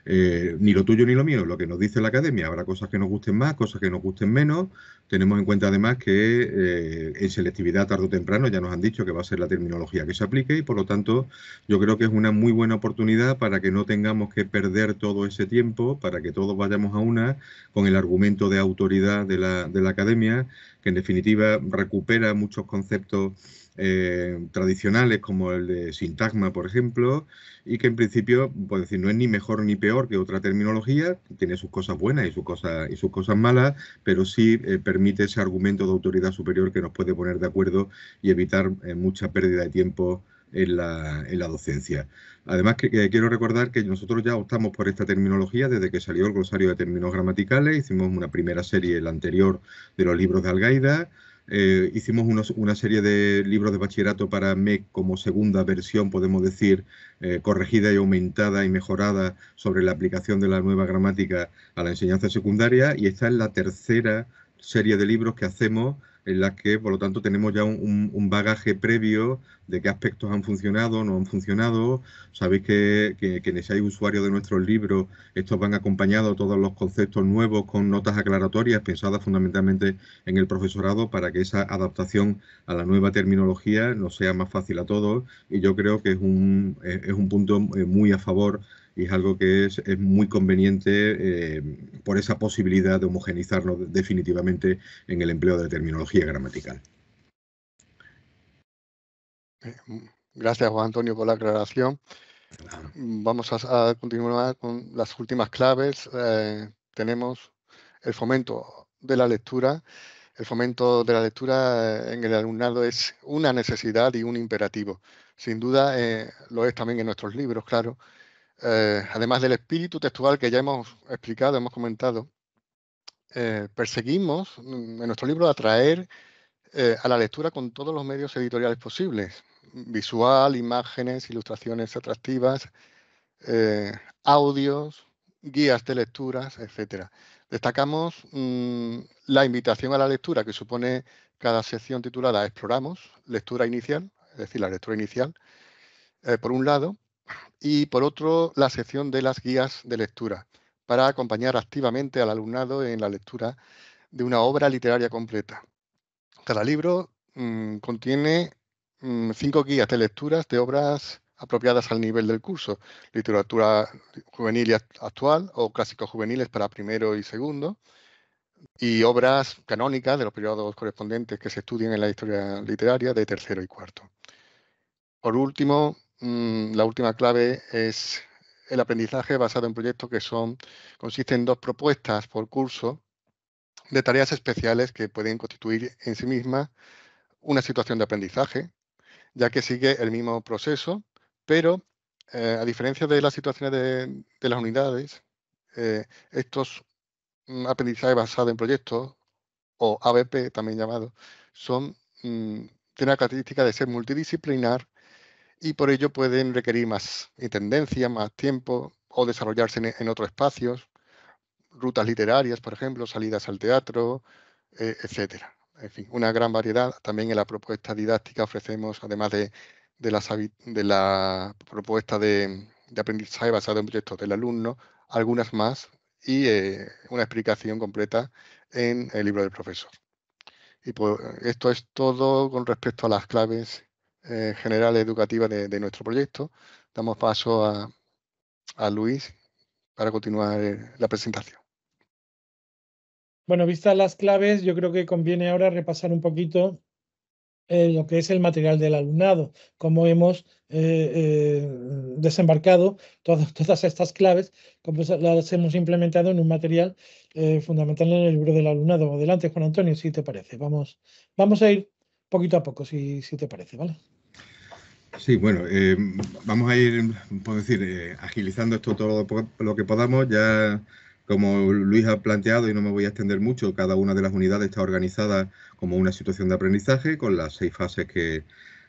Eh, ni lo tuyo ni lo mío, lo que nos dice la academia. Habrá cosas que nos gusten más, cosas que nos gusten menos. Tenemos en cuenta además que eh, en selectividad tarde o temprano ya nos han dicho que va a ser la terminología que se aplique y por lo tanto yo creo que es una muy buena oportunidad para que no tengamos que perder todo ese tiempo, para que todos vayamos a una con el argumento de autoridad de la, de la academia, que en definitiva recupera muchos conceptos eh, tradicionales como el de sintagma, por ejemplo, y que en principio, pues, decir, no es ni mejor ni peor que otra terminología, tiene sus cosas buenas y sus cosas, y sus cosas malas, pero sí eh, permite ese argumento de autoridad superior que nos puede poner de acuerdo y evitar eh, mucha pérdida de tiempo. En la, en la, docencia. Además, quiero recordar que nosotros ya optamos por esta terminología desde que salió el glosario de términos gramaticales, hicimos una primera serie, la anterior, de los libros de Algaida, eh, hicimos una serie de libros de bachillerato para MEC como segunda versión, podemos decir, eh, corregida y aumentada y mejorada sobre la aplicación de la nueva gramática a la enseñanza secundaria. Y esta es la tercera serie de libros que hacemos en las que, por lo tanto, tenemos ya un, bagaje previo de qué aspectos han funcionado, no han funcionado. Sabéis que, quienes hay usuarios de nuestros libros, estos van acompañados todos los conceptos nuevos con notas aclaratorias pensadas fundamentalmente en el profesorado para que esa adaptación a la nueva terminología nos sea más fácil a todos. Y yo creo que es un, es un punto eh, muy a favor y es algo que es, es muy conveniente eh, por esa posibilidad de homogenizarnos definitivamente en el empleo de terminología gramatical. Eh, gracias, Juan Antonio, por la aclaración. Vamos a, continuar con las últimas claves. Eh, tenemos el fomento de la lectura. El fomento de la lectura en el alumnado es una necesidad y un imperativo. Sin duda lo es también en nuestros libros, claro, eh, además del espíritu textual que ya hemos explicado, hemos comentado, eh, perseguimos mm, en nuestro libro atraer eh, a la lectura con todos los medios editoriales posibles, visual, imágenes, ilustraciones atractivas, audios, guías de lecturas, etcétera. Destacamos mm, la invitación a la lectura que supone cada sección titulada Exploramos, lectura inicial, es decir, la lectura inicial, por un lado, y por otro la sección de las guías de lectura para acompañar activamente al alumnado en la lectura de una obra literaria completa. Cada libro mm, contiene mm, cinco guías de lecturas de obras apropiadas al nivel del curso, literatura juvenil y actual o clásicos juveniles para primero y segundo, y obras canónicas de los periodos correspondientes que se estudian en la historia literaria de tercero y cuarto. Por último, Mm, la última clave es el aprendizaje basado en proyectos que son, consisten en dos propuestas por curso de tareas especiales que pueden constituir en sí misma una situación de aprendizaje, ya que sigue el mismo proceso, pero eh, a diferencia de las situaciones de, las unidades, eh, estos aprendizaje mm, aprendizajes basados en proyectos, o ABP también llamado, son, mm, tienen la característica de ser multidisciplinar y por ello pueden requerir más intendencia, más tiempo o desarrollarse en, e, otros espacios, rutas literarias, por ejemplo, salidas al teatro, etc. Eh, etcétera. En fin, una gran variedad. También en la propuesta didáctica ofrecemos, además de, la, de la, propuesta de, aprendizaje basada en proyectos del alumno, algunas más y eh, una explicación completa en el libro del profesor. Y pues, esto es todo con respecto a las claves eh, general educativa de, nuestro proyecto. Damos paso a, Luis para continuar eh, la presentación. Bueno, vistas las claves, yo creo que conviene ahora repasar un poquito eh, lo que es el material del alumnado, cómo hemos desembarcado todas, estas claves, cómo las hemos implementado en un material fundamental en el libro del alumnado. Adelante, Juan Antonio, si te parece. Vamos, vamos a ir poquito a poco, si, si te parece, ¿vale? Sí, bueno, eh, vamos a ir, puedo decir, eh, agilizando esto todo lo que podamos. Ya, como Luis ha planteado, y no me voy a extender mucho, cada una de las unidades está organizada como una situación de aprendizaje con las seis fases que,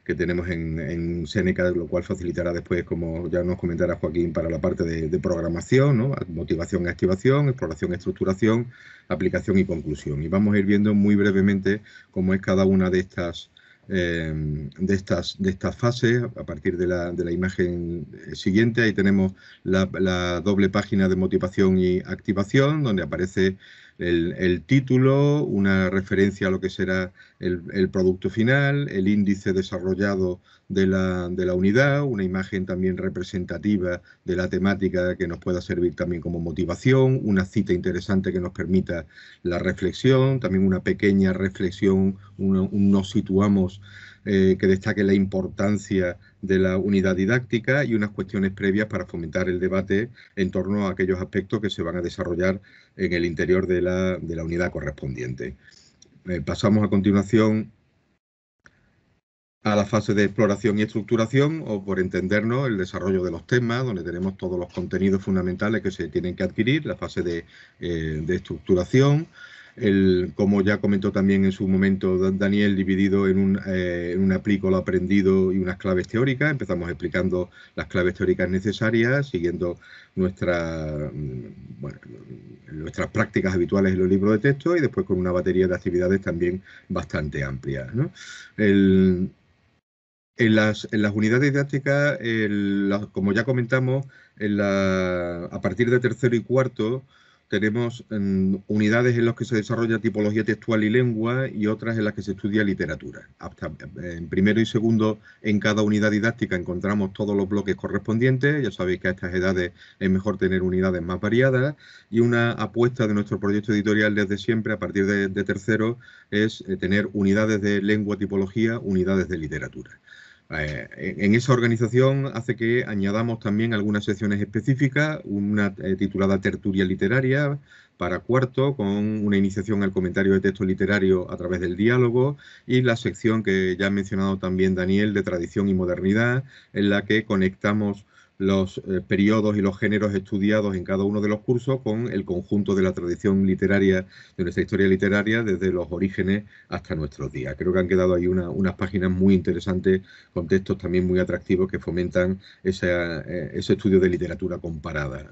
que tenemos en, Seneca, lo cual facilitará después, como ya nos comentará Joaquín, para la parte de, programación, motivación motivación, activación, exploración, estructuración, aplicación y conclusión. Y vamos a ir viendo muy brevemente cómo es cada una de estas, eh, de estas, de estas fases a partir de la, imagen eh, siguiente. Ahí tenemos la doble página de motivación y activación, donde aparece el, título, una referencia a lo que será el, producto final, el índice desarrollado de la, de la, unidad, una imagen también representativa de la temática que nos pueda servir también como motivación, una cita interesante que nos permita la reflexión, también una pequeña reflexión, nos situamos eh, que destaque la importancia de la unidad didáctica y unas cuestiones previas para fomentar el debate en torno a aquellos aspectos que se van a desarrollar en el interior de la, unidad correspondiente. Eh, pasamos a continuación a la fase de exploración y estructuración, o por entendernos, el desarrollo de los temas, donde tenemos todos los contenidos fundamentales que se tienen que adquirir, la fase de eh, estructuración, el, como ya comentó también en su momento Daniel, dividido en un, eh, en un aprendido y unas claves teóricas. Empezamos explicando las claves teóricas necesarias, siguiendo nuestra, mm, nuestras prácticas habituales en los libros de texto y después con una batería de actividades también bastante amplia. en las, en las, unidades didácticas, como ya comentamos, en la, a partir de tercero y cuarto, tenemos mm, unidades en las que se desarrolla tipología textual y lengua y otras en las que se estudia literatura. Eh, en primero y segundo, en cada unidad didáctica encontramos todos los bloques correspondientes. Ya sabéis que a estas edades es mejor tener unidades más variadas. Y una apuesta de nuestro proyecto editorial desde siempre, a partir de, tercero, es eh, tener unidades de lengua, tipología, unidades de literatura. Eh, en esa organización hace que añadamos también algunas secciones específicas, una eh, titulada Tertulia Literaria para cuarto, con una iniciación al comentario de texto literario a través del diálogo y la sección que ya ha mencionado también Daniel de Tradición y Modernidad, en la que conectamos los eh, periodos y los géneros estudiados en cada uno de los cursos con el conjunto de la tradición literaria, de nuestra historia literaria, desde los orígenes hasta nuestros días. Creo que han quedado ahí unas páginas muy interesantes, contextos textos también muy atractivos que fomentan eh, ese estudio de literatura comparada.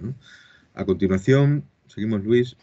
A continuación, seguimos Luis.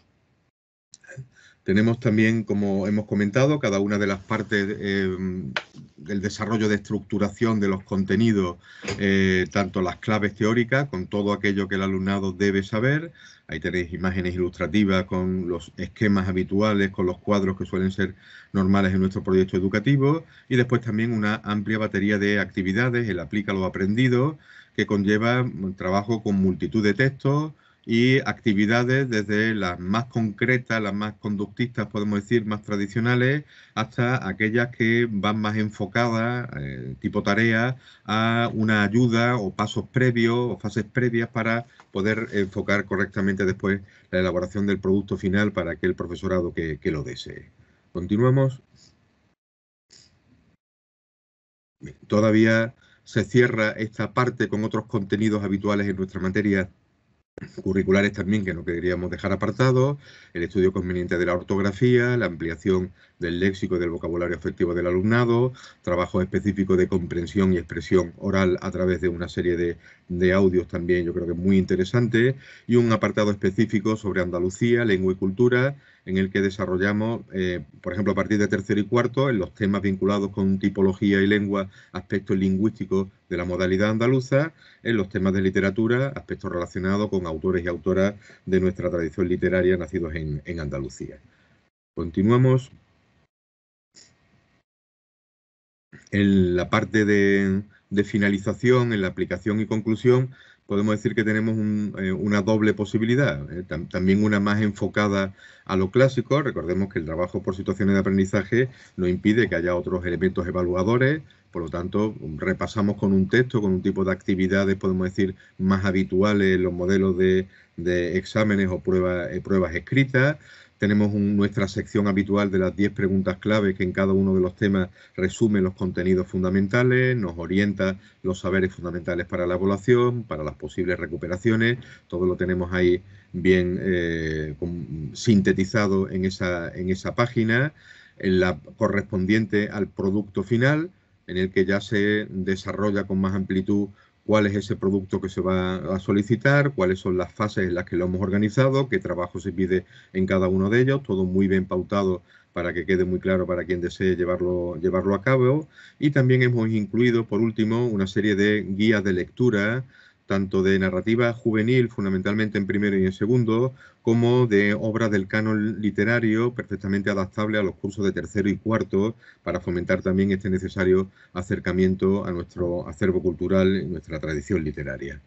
Tenemos también, como hemos comentado, cada una de las partes em, del desarrollo de estructuración de los contenidos, eh, tanto las claves teóricas con todo aquello que el alumnado debe saber. Ahí tenéis imágenes ilustrativas con los esquemas habituales, con los cuadros que suelen ser normales en nuestro proyecto educativo. Y después también una amplia batería de actividades, el aplica lo aprendido, que conlleva mm, trabajo con multitud de textos, y actividades desde las más concretas, las más conductistas, podemos decir, más tradicionales, hasta aquellas que van más enfocadas, eh, tipo tarea, a una ayuda o pasos previos o fases previas para poder enfocar correctamente después la elaboración del producto final para aquel profesorado que, lo desee. Continuamos. todavía se cierra esta parte con otros contenidos habituales en nuestra materia curriculares también que no queríamos dejar apartados, el estudio conveniente de la ortografía, la ampliación del léxico y del vocabulario afectivo del alumnado, trabajo específico de comprensión y expresión oral a través de una serie de, de audios también, yo creo que muy interesante, y un apartado específico sobre Andalucía, lengua y cultura, en el que desarrollamos, eh, por ejemplo, a partir de tercero y cuarto, en los temas vinculados con tipología y lengua, aspectos lingüísticos de la modalidad andaluza, en los temas de literatura, aspectos relacionados con autores y autoras de nuestra tradición literaria nacidos en, Andalucía. Continuamos. En la parte de finalización, en la aplicación y conclusión, podemos decir que tenemos eh, una doble posibilidad, eh, también una más enfocada a lo clásico. Recordemos que el trabajo por situaciones de aprendizaje no impide que haya otros elementos evaluadores, por lo tanto, mm, repasamos con un texto, con un tipo de actividades, podemos decir, más habituales los modelos de, exámenes o pruebas, eh, pruebas escritas. Tenemos nuestra sección habitual de las 10 preguntas clave que en cada uno de los temas resume los contenidos fundamentales, nos orienta los saberes fundamentales para la evaluación, para las posibles recuperaciones. Todo lo tenemos ahí bien eh, sintetizado en esa, en esa página, en la correspondiente al producto final en el que ya se desarrolla con más amplitud cuál es ese producto que se va a solicitar, cuáles son las fases en las que lo hemos organizado, qué trabajo se pide en cada uno de ellos, todo muy bien pautado para que quede muy claro para quien desee llevarlo, llevarlo a cabo. Y también hemos incluido, por último, una serie de guías de lectura, tanto de narrativa juvenil, fundamentalmente en primero y en segundo, como de obras del canon literario perfectamente adaptable a los cursos de tercero y cuarto, para fomentar también este necesario acercamiento a nuestro acervo cultural y nuestra tradición literaria.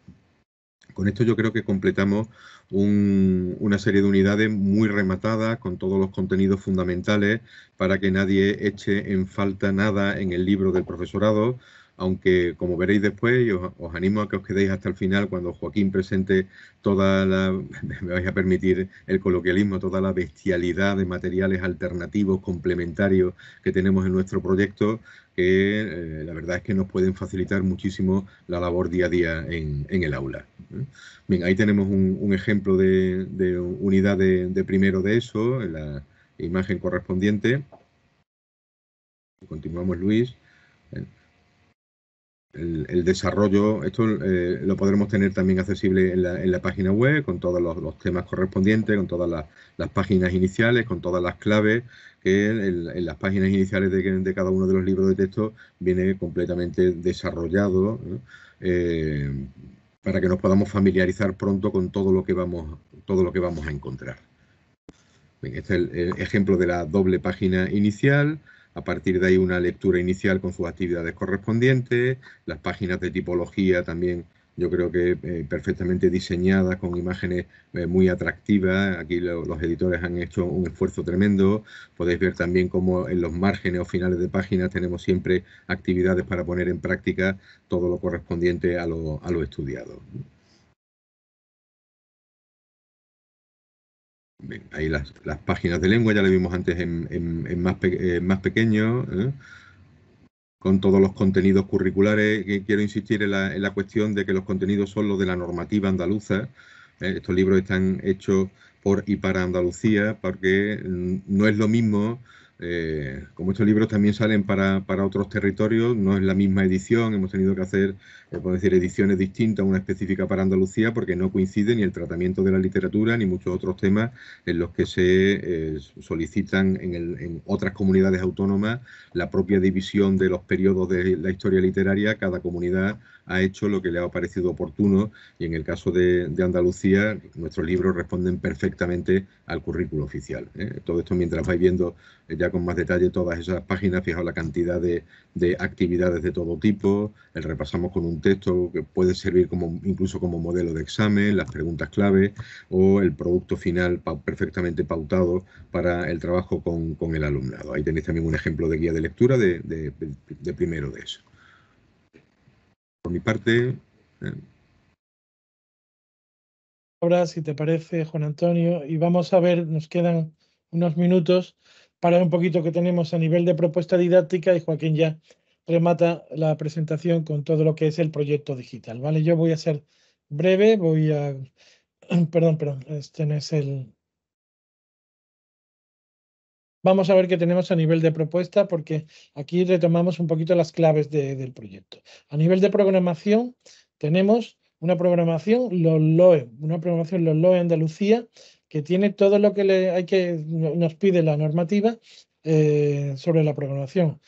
Con esto yo creo que completamos una serie de unidades muy rematadas con todos los contenidos fundamentales para que nadie eche en falta nada en el libro del profesorado, aunque como veréis después, os, animo a que os quedéis hasta el final cuando Joaquín presente toda la, me vais a permitir el coloquialismo, toda la bestialidad de materiales alternativos, complementarios que tenemos en nuestro proyecto, que eh, la verdad es que nos pueden facilitar muchísimo la labor día a día en, el aula. ¿eh? Bien, ahí tenemos un, ejemplo de, unidad de, primero de eso, en la imagen correspondiente. Continuamos, Luis el, desarrollo, esto eh, lo podremos tener también accesible en la, en la página web, con todos los, temas correspondientes, con todas las, páginas iniciales, con todas las claves, que en, las páginas iniciales de, cada uno de los libros de texto viene completamente desarrollado, eh, para que nos podamos familiarizar pronto con todo lo que vamos, todo lo que vamos a encontrar. este es el ejemplo de la doble página inicial, a partir de ahí una lectura inicial con sus actividades correspondientes, las páginas de tipología también yo creo que eh, perfectamente diseñadas, con imágenes eh, muy atractivas. Aquí los editores han hecho un esfuerzo tremendo. Podéis ver también cómo en los márgenes o finales de páginas tenemos siempre actividades para poner en práctica todo lo correspondiente a lo, a lo estudiado. ahí las, páginas de lengua, ya lo vimos antes en, más, eh, más pequeño, ¿eh? con todos los contenidos curriculares, quiero insistir en la, cuestión de que los contenidos son los de la normativa andaluza. ¿eh? Estos libros están hechos por y para Andalucía, porque no es lo mismo, como estos libros también salen para, para otros territorios, no es la misma edición, hemos tenido que hacer eh, puedo decir, ediciones distintas, una específica para Andalucía, porque no coincide ni el tratamiento de la literatura ni muchos otros temas en los que se eh, solicitan en, otras comunidades autónomas la propia división de los periodos de la historia literaria. Cada comunidad ha hecho lo que le ha parecido oportuno y en el caso de, Andalucía, nuestros libros responden perfectamente al currículo oficial. ¿eh? Todo esto mientras vais viendo ya con más detalle todas esas páginas, fijaos la cantidad de, de actividades de todo tipo, el repasamos con un texto que puede servir como, incluso como modelo de examen, las preguntas clave o el producto final perfectamente pautado para el trabajo con, el alumnado. Ahí tenéis también un ejemplo de guía de lectura de, primero de eso. Por mi parte... Eh. Ahora, si te parece, Juan Antonio, y vamos a ver, nos quedan unos minutos para un poquito que tenemos a nivel de propuesta didáctica y Joaquín ya remata la presentación con todo lo que es el proyecto digital, ¿vale? Yo voy a ser breve, voy a... Perdón, perdón, este no es el... Vamos a ver qué tenemos a nivel de propuesta, porque aquí retomamos un poquito las claves del proyecto. A nivel de programación, tenemos una programación, los LOE, una programación los LOE Andalucía, que tiene todo lo que, hay que nos pide la normativa eh, sobre la programación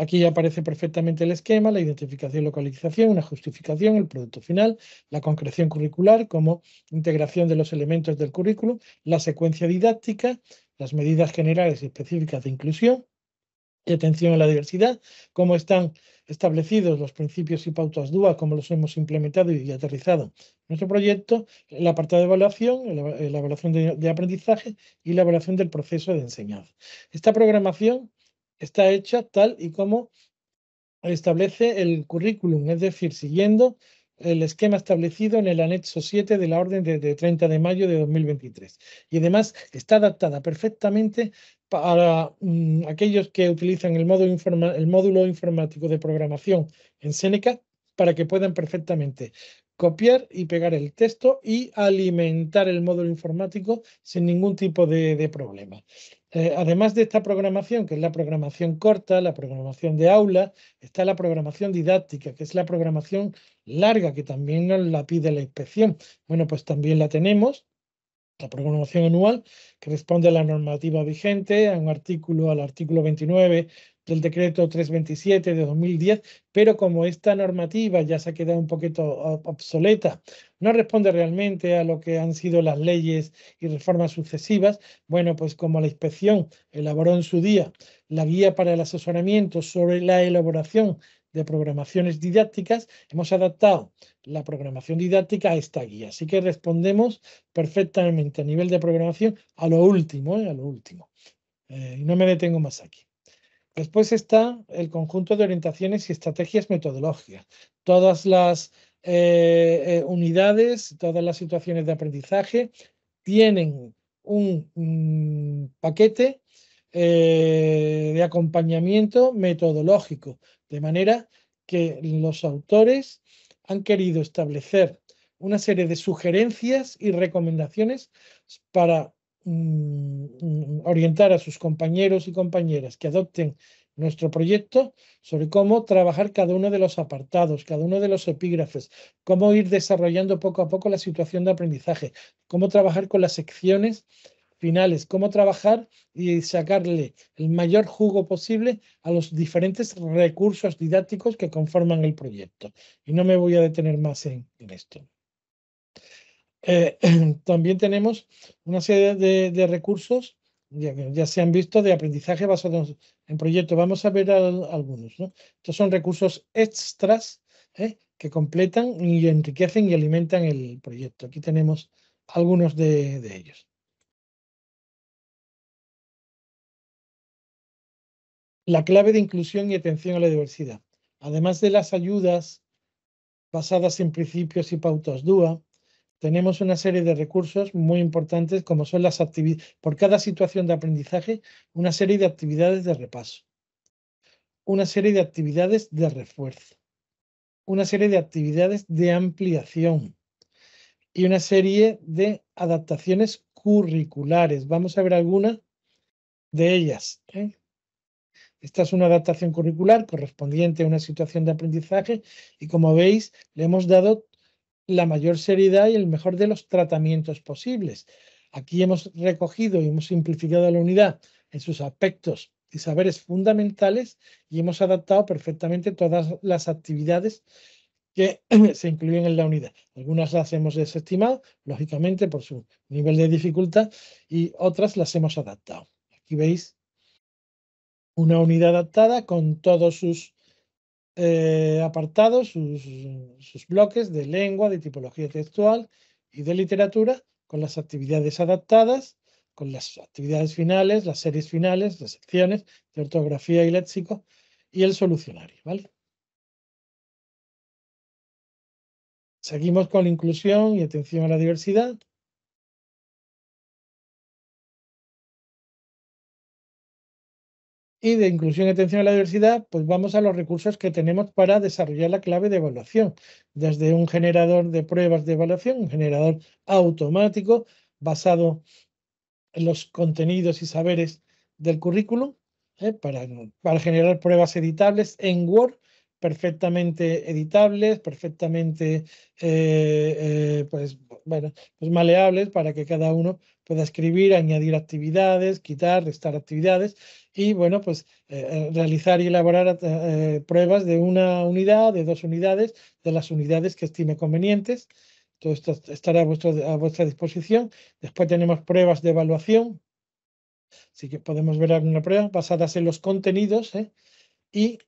Aquí ya aparece perfectamente el esquema, la identificación, localización, una justificación, el producto final, la concreción curricular como integración de los elementos del currículum, la secuencia didáctica, las medidas generales y específicas de inclusión y atención a la diversidad, cómo están establecidos los principios y pautas DUA, cómo los hemos implementado y aterrizado en nuestro proyecto, el apartado de evaluación, la evaluación de aprendizaje y la evaluación del proceso de enseñanza. Esta programación está hecha tal y como establece el currículum, es decir, siguiendo el esquema establecido en el anexo 7 de la orden de, 30 de mayo de 2023. Y además está adaptada perfectamente para mm, aquellos que utilizan el módulo, el módulo informático de programación en Seneca para que puedan perfectamente copiar y pegar el texto y alimentar el módulo informático sin ningún tipo de, problema. Eh, además de esta programación, que es la programación corta, la programación de aula, está la programación didáctica, que es la programación larga, que también nos la pide la inspección. Bueno, pues también la tenemos. La programación anual, que responde a la normativa vigente, a un artículo, al artículo 29 del decreto 327 de 2010, pero como esta normativa ya se ha quedado un poquito ah, obsoleta, no responde realmente a lo que han sido las leyes y reformas sucesivas, bueno, pues como la inspección elaboró en su día la guía para el asesoramiento sobre la elaboración de programaciones didácticas, hemos adaptado la programación didáctica a esta guía. Así que respondemos perfectamente a nivel de programación a lo último, eh, a lo último. Eh, y no me detengo más aquí. Después está el conjunto de orientaciones y estrategias metodológicas. Todas las eh, eh, unidades, todas las situaciones de aprendizaje tienen un, mm, paquete eh, de acompañamiento metodológico, de manera que los autores han querido establecer una serie de sugerencias y recomendaciones para Mm, orientar a sus compañeros y compañeras que adopten nuestro proyecto sobre cómo trabajar cada uno de los apartados, cada uno de los epígrafes, cómo ir desarrollando poco a poco la situación de aprendizaje, cómo trabajar con las secciones finales, cómo trabajar y sacarle el mayor jugo posible a los diferentes recursos didácticos que conforman el proyecto. Y no me voy a detener más en esto. Eh, también tenemos una serie de, recursos ya, se han visto de aprendizaje basados en proyectos. Vamos a ver algunos. Estos son recursos extras ¿eh? que completan y enriquecen y alimentan el proyecto. Aquí tenemos algunos de, de ellos. La clave de inclusión y atención a la diversidad. Además de las ayudas basadas en principios y pautas DUA, tenemos una serie de recursos muy importantes como son las actividades, por cada situación de aprendizaje, una serie de actividades de repaso, una serie de actividades de refuerzo, una serie de actividades de ampliación y una serie de adaptaciones curriculares. Vamos a ver alguna de ellas. ¿eh? Esta es una adaptación curricular correspondiente a una situación de aprendizaje y como veis le hemos dado la mayor seriedad y el mejor de los tratamientos posibles. Aquí hemos recogido y hemos simplificado la unidad en sus aspectos y saberes fundamentales y hemos adaptado perfectamente todas las actividades que se incluyen en la unidad. Algunas las hemos desestimado, lógicamente, por su nivel de dificultad, y otras las hemos adaptado. Aquí veis una unidad adaptada con todos sus eh, apartados sus, bloques de lengua, de tipología textual y de literatura, con las actividades adaptadas, con las actividades finales, las series finales, las secciones de ortografía y léxico y el solucionario. ¿vale? Seguimos con la inclusión y atención a la diversidad. de inclusión y atención a la diversidad, pues vamos a los recursos que tenemos para desarrollar la clave de evaluación, desde un generador de pruebas de evaluación, un generador automático basado en los contenidos y saberes del currículum, ¿eh? para, para generar pruebas editables en Word, perfectamente editables, perfectamente eh, eh, pues bueno, pues maleables para que cada uno pueda escribir, añadir actividades, quitar, restar actividades y, bueno, pues eh, eh, realizar y elaborar eh, pruebas de una unidad, de dos unidades, de las unidades que estime convenientes. Todo esto estará a, vuestro, a vuestra disposición. Después tenemos pruebas de evaluación. Así que podemos ver alguna prueba basadas en los contenidos y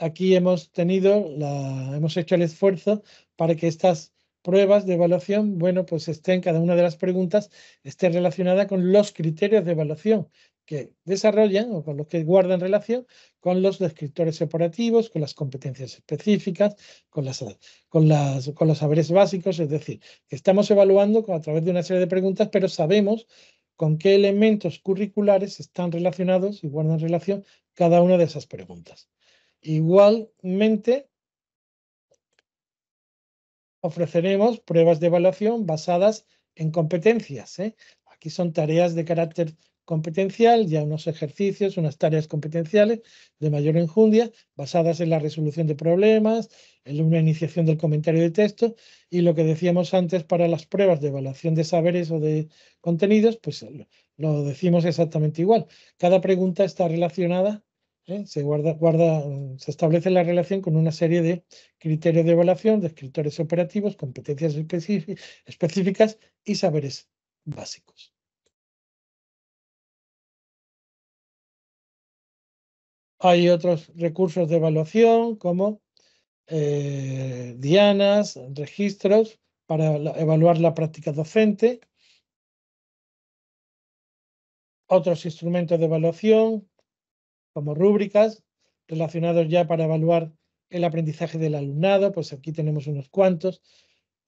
aquí hemos tenido, la, hemos hecho el esfuerzo para que estas pruebas de evaluación, bueno, pues esté en cada una de las preguntas, esté relacionada con los criterios de evaluación que desarrollan o con los que guardan relación con los descriptores operativos, con las competencias específicas, con, con, las, con los saberes básicos, es decir, que estamos evaluando a través de una serie de preguntas, pero sabemos con qué elementos curriculares están relacionados y guardan relación cada una de esas preguntas. Igualmente, ofreceremos pruebas de evaluación basadas en competencias. ¿eh? Aquí son tareas de carácter competencial, ya unos ejercicios, unas tareas competenciales de mayor enjundia, basadas en la resolución de problemas, en una iniciación del comentario de texto y lo que decíamos antes para las pruebas de evaluación de saberes o de contenidos, pues lo decimos exactamente igual. Cada pregunta está relacionada ¿eh? se establece la relación con una serie de criterios de evaluación, descriptores operativos, competencias específicas y saberes básicos. Hay otros recursos de evaluación como eh, dianas, registros para evaluar la práctica docente, otros instrumentos de evaluación como rúbricas relacionados ya para evaluar el aprendizaje del alumnado, pues aquí tenemos unos cuantos,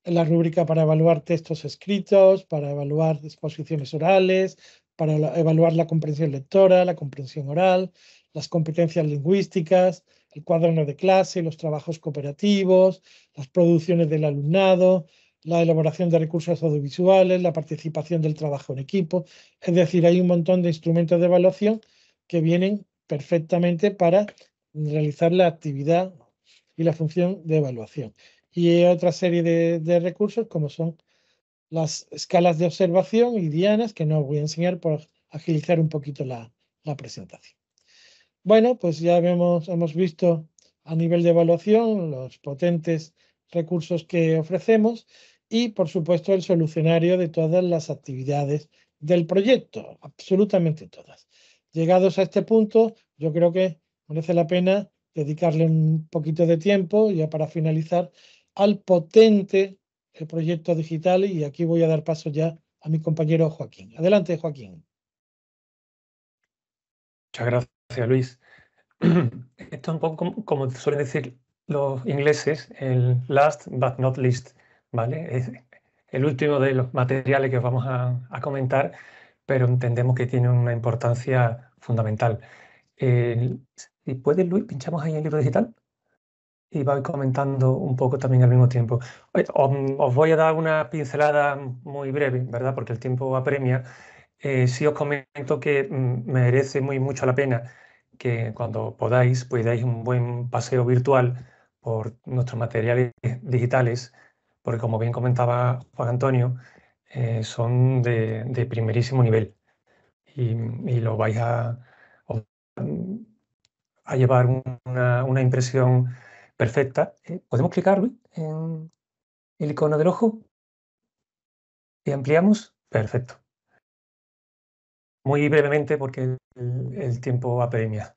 la rúbrica para evaluar textos escritos, para evaluar exposiciones orales, para evaluar la comprensión lectora, la comprensión oral, las competencias lingüísticas, el cuaderno de clase, los trabajos cooperativos, las producciones del alumnado, la elaboración de recursos audiovisuales, la participación del trabajo en equipo. Es decir, hay un montón de instrumentos de evaluación que vienen perfectamente para realizar la actividad y la función de evaluación. Y otra serie de, recursos como son las escalas de observación y dianas que no os voy a enseñar por agilizar un poquito la, la presentación. Bueno, pues ya vemos, hemos visto a nivel de evaluación los potentes recursos que ofrecemos y, por supuesto, el solucionario de todas las actividades del proyecto, absolutamente todas llegados a este punto, yo creo que merece la pena dedicarle un poquito de tiempo, ya para finalizar, al potente eh, proyecto digital y aquí voy a dar paso ya a mi compañero Joaquín. Adelante, Joaquín. Muchas gracias, Luis. Esto es un poco como, suelen decir los ingleses, el last but not least, ¿vale? Es el último de los materiales que vamos a comentar pero entendemos que tiene una importancia fundamental. Eh, si puedes, Luis, pinchamos ahí el libro digital y vais comentando un poco también al mismo tiempo. Os, voy a dar una pincelada muy breve, ¿verdad? Porque el tiempo apremia. Eh, sí os comento que mm, merece muy mucho la pena que cuando podáis, pues dais un buen paseo virtual por nuestros materiales digitales, porque como bien comentaba Juan Antonio, eh, son de, primerísimo nivel y, lo vais a, a llevar una, impresión perfecta. Eh, ¿Podemos clicar, en el icono del ojo? Y ampliamos. Perfecto. Muy brevemente, porque el, tiempo apremia.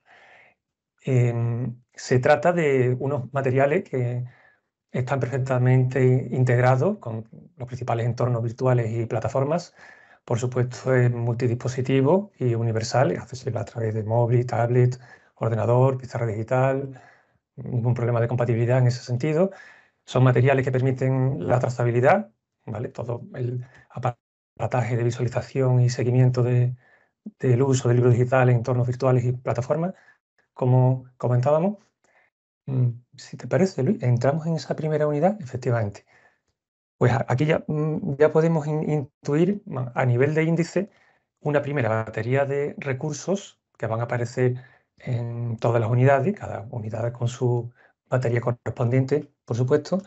Em, se trata de unos materiales que están perfectamente integrados con los principales entornos virtuales y plataformas. Por supuesto, es multidispositivo y universal, es accesible a través de móvil, tablet, ordenador, pizarra digital, ningún problema de compatibilidad en ese sentido. Son materiales que permiten la trazabilidad, ¿vale? todo el aparataje de visualización y seguimiento de, del uso del libro digital en entornos virtuales y plataformas, como comentábamos. Mm, si te parece, Luis, entramos en esa primera unidad, efectivamente. Pues aquí ya, mm, ya podemos intuir a nivel de índice una primera batería de recursos que van a aparecer en todas las unidades, cada unidad con su batería correspondiente, por supuesto.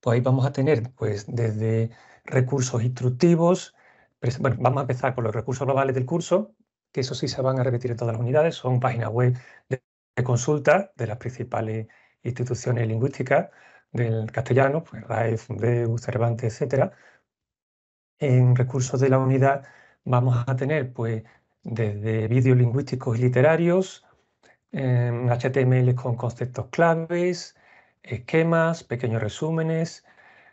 Pues ahí vamos a tener pues, desde recursos instructivos, vamos a empezar con los recursos globales del curso, que eso sí se van a repetir en todas las unidades, son páginas web de de consulta de las principales instituciones lingüísticas del castellano, pues RAE, Cervantes, etc. En recursos de la unidad vamos a tener pues desde vídeos lingüísticos y literarios, em, HTML con conceptos claves, esquemas, pequeños resúmenes,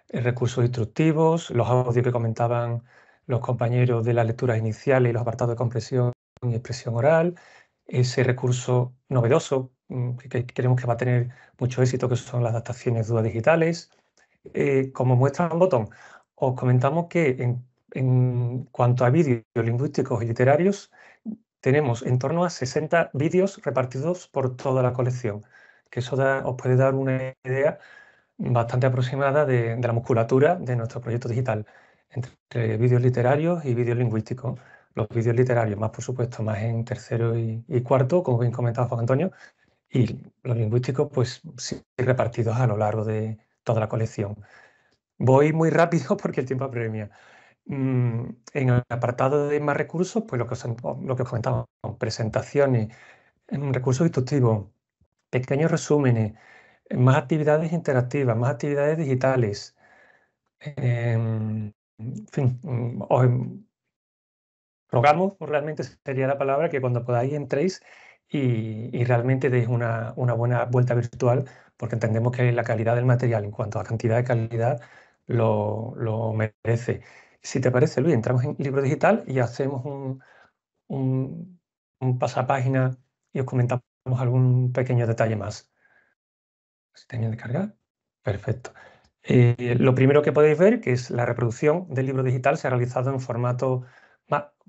eh, recursos instructivos, los audios que comentaban los compañeros de las lecturas iniciales y los apartados de compresión y expresión oral, ese recurso novedoso mm, que creemos que va a tener mucho éxito, que son las adaptaciones dudas digitales. Eh, como muestra un botón, os comentamos que en, cuanto a vídeos lingüísticos y literarios, tenemos en torno a 60 vídeos repartidos por toda la colección, que eso os puede dar una idea bastante aproximada de, de la musculatura de nuestro proyecto digital, entre vídeos literarios y vídeos lingüísticos los vídeos literarios, más por supuesto, más en tercero y, cuarto, como bien comentaba Juan Antonio, y los lingüísticos, pues sí, repartidos a lo largo de toda la colección. Voy muy rápido porque el tiempo apremia. Mm, en el apartado de más recursos, pues lo que os, lo que os comentaba, presentaciones, mm, recursos instructivos, pequeños resúmenes, más actividades interactivas, más actividades digitales. Em, en fin, mm, os, em, rogamos pues, realmente sería la palabra que cuando podáis entréis y, realmente deis una, buena vuelta virtual porque entendemos que la calidad del material en cuanto a cantidad de calidad lo, merece. Si te parece, Luis, entramos en libro digital y hacemos un, un, pasapágina y os comentamos algún pequeño detalle más. Si tenía de cargar, perfecto. Eh, lo primero que podéis ver que es la reproducción del libro digital se ha realizado en formato